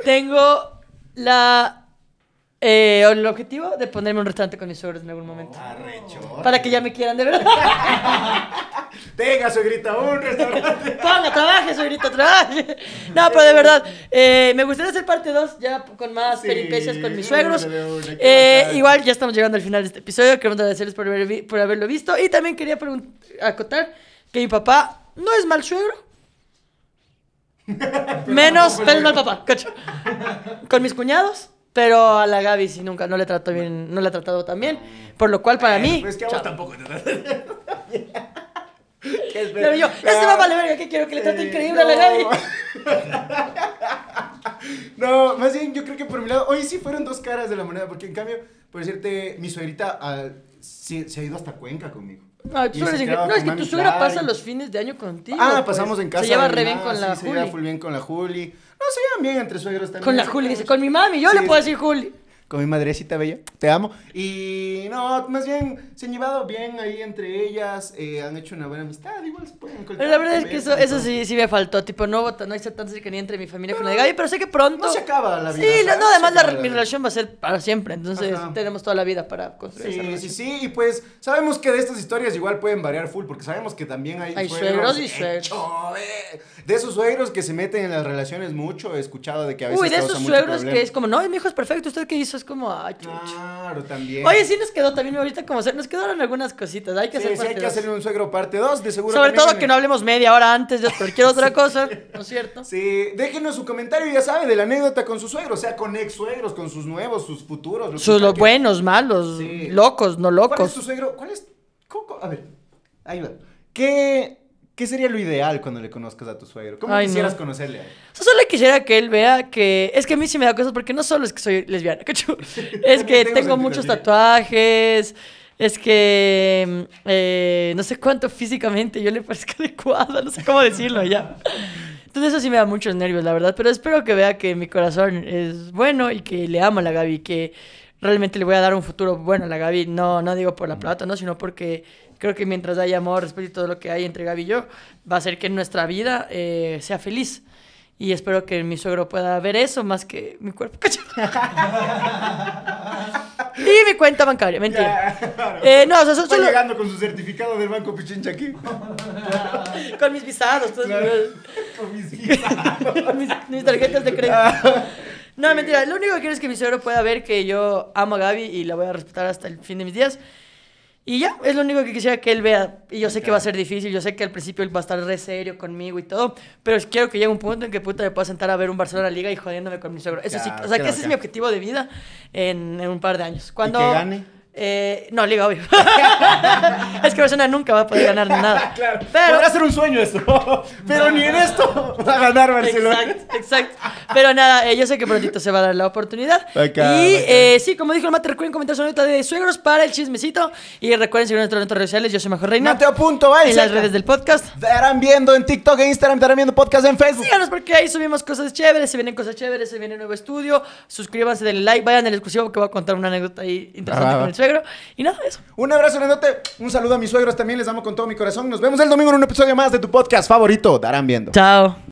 Tengo la eh, el objetivo de ponerme un restaurante con mis suegros en algún momento. Para que ya me quieran de verdad. Tenga suegrita, un restaurante. Ponga, trabaje, suegrita, trabaje. No, pero de verdad, eh, me gustaría hacer parte 2 ya con más peripecias con mis suegros. Eh, igual ya estamos llegando al final de este episodio. Queremos agradecerles por, por haberlo visto. Y también quería acotar que mi papá no es mal suegro Menos, menos al papá, cacho. Con mis cuñados. Pero a la Gaby sí nunca, no le trato bien, no la he tratado tan bien. Por lo cual para mí. es que a vos tampoco te Pero yo, este va a verga, que quiero que le trate increíble a la Gaby. no, más bien yo creo que por mi lado, hoy sí fueron dos caras de la moneda, porque en cambio, por decirte, mi suegrita ah, se ha ido hasta Cuenca conmigo. No, no es que tu suegra pasa los fines de año contigo. Ah, pues. pasamos en casa. Se lleva re bien con la sí, Juli. Se lleva full bien con la Juli. No, se llevan bien entre suegros también. Con la Juli, dice, con mi mami, yo le puedo decir Juli con mi madrecita bella, te amo. Y no, más bien se han llevado bien ahí entre ellas, eh, han hecho una buena amistad, igual se pueden encontrar. La verdad es que eso, sí, sí me faltó, tipo, no, no hice tanta cercanía entre mi familia con la de pero sé que pronto... No se acaba la vida. Sí, no, además mi relación va a ser para siempre, entonces tenemos toda la vida para construir. Sí, sí, sí, y pues sabemos que de estas historias igual pueden variar full, porque sabemos que también hay... Hay suegros, y eh. De esos suegros que se meten en las relaciones mucho, he escuchado de que a veces. Uy, de esos suegros que es como, no, mi hijo es perfecto, ¿usted qué hizo? Es como, ah chucho. Claro, también. Oye, sí nos quedó también ahorita como se... nos quedaron algunas cositas. Hay que sí, hacer sí, parte hay que hacerle un suegro parte 2, de seguro. Sobre todo que no hablemos media hora antes de cualquier otra cosa, ¿no es cierto? Sí, déjenos su comentario, ya sabe, de la anécdota con su suegro, o sea, con ex suegros, con sus nuevos, sus futuros. sus los buenos, malos, locos, no locos. ¿Cuál es suegro? ¿Cuál es? ¿Cómo? A ver, ahí va. ¿Qué ¿Qué sería lo ideal cuando le conozcas a tu suegro? ¿Cómo quisieras conocerle a él? solo quisiera que él vea que. Es que a mí sí me da cosas porque no solo es que soy lesbiana, cacho. Es que tengo, muchos tatuajes. Es que. Mm, eh, no sé cuánto físicamente yo le parezca adecuada. No sé cómo decirlo ya. Entonces, eso sí me da muchos nervios, la verdad. Pero espero que vea que mi corazón es bueno y que le amo a la Gaby. Que realmente le voy a dar un futuro bueno a la Gaby. No, no digo por la plata, no, sino porque Creo que mientras haya amor, respeto y todo lo que hay entre Gaby y yo, va a hacer que nuestra vida eh, sea feliz. Y espero que mi suegro pueda ver eso más que mi cuerpo. y mi cuenta bancaria, mentira. Eh, no, eso sea, son llegando con su certificado del Banco Pichincha aquí. con mis visados. Todos mis... Con mis visados. con mis, mis tarjetas de crédito. Ah, no, mentira. Lo único que quiero es que mi suegro pueda ver que yo amo a Gaby y la voy a respetar hasta el fin de mis días. Y ya, es lo único que quisiera que él vea. Y yo sé que va a ser difícil, yo sé que al principio él va a estar re serio conmigo y todo, pero quiero que llegue un punto en que puta me pueda sentar a ver un Barcelona Liga y jodiéndome con mi suegro. Eso sí, o sea, que ese es mi objetivo de vida en, un par de años. Cuando, eh, no, Liga, obvio. es que Barcelona nunca va a poder ganar nada. claro. Pero... Podrá ser un sueño esto, pero ni en esto va a ganar Barcelona. Exacto, exacto. Pero nada, eh, yo sé que prontito se va a dar la oportunidad. y eh, sí, como dijo el Mate, recuerden comentar su nota de suegros para el chismecito. Y recuerden seguirnos en nuestras redes sociales. Yo soy Mejor Reina. punto En las redes del podcast. Estarán viendo en TikTok, e Instagram, estarán viendo podcast en Facebook. Síganos porque ahí subimos cosas chéveres, se vienen cosas chéveres, se viene un nuevo estudio. Suscríbanse, denle like, vayan al exclusivo que voy a contar una anécdota ahí interesante ah, con el suegro. Y nada, eso. Un abrazo, Nenote. Un saludo a mis suegros también. Les amo con todo mi corazón. Nos vemos el domingo en un episodio más de tu podcast favorito. Darán viendo. Chao.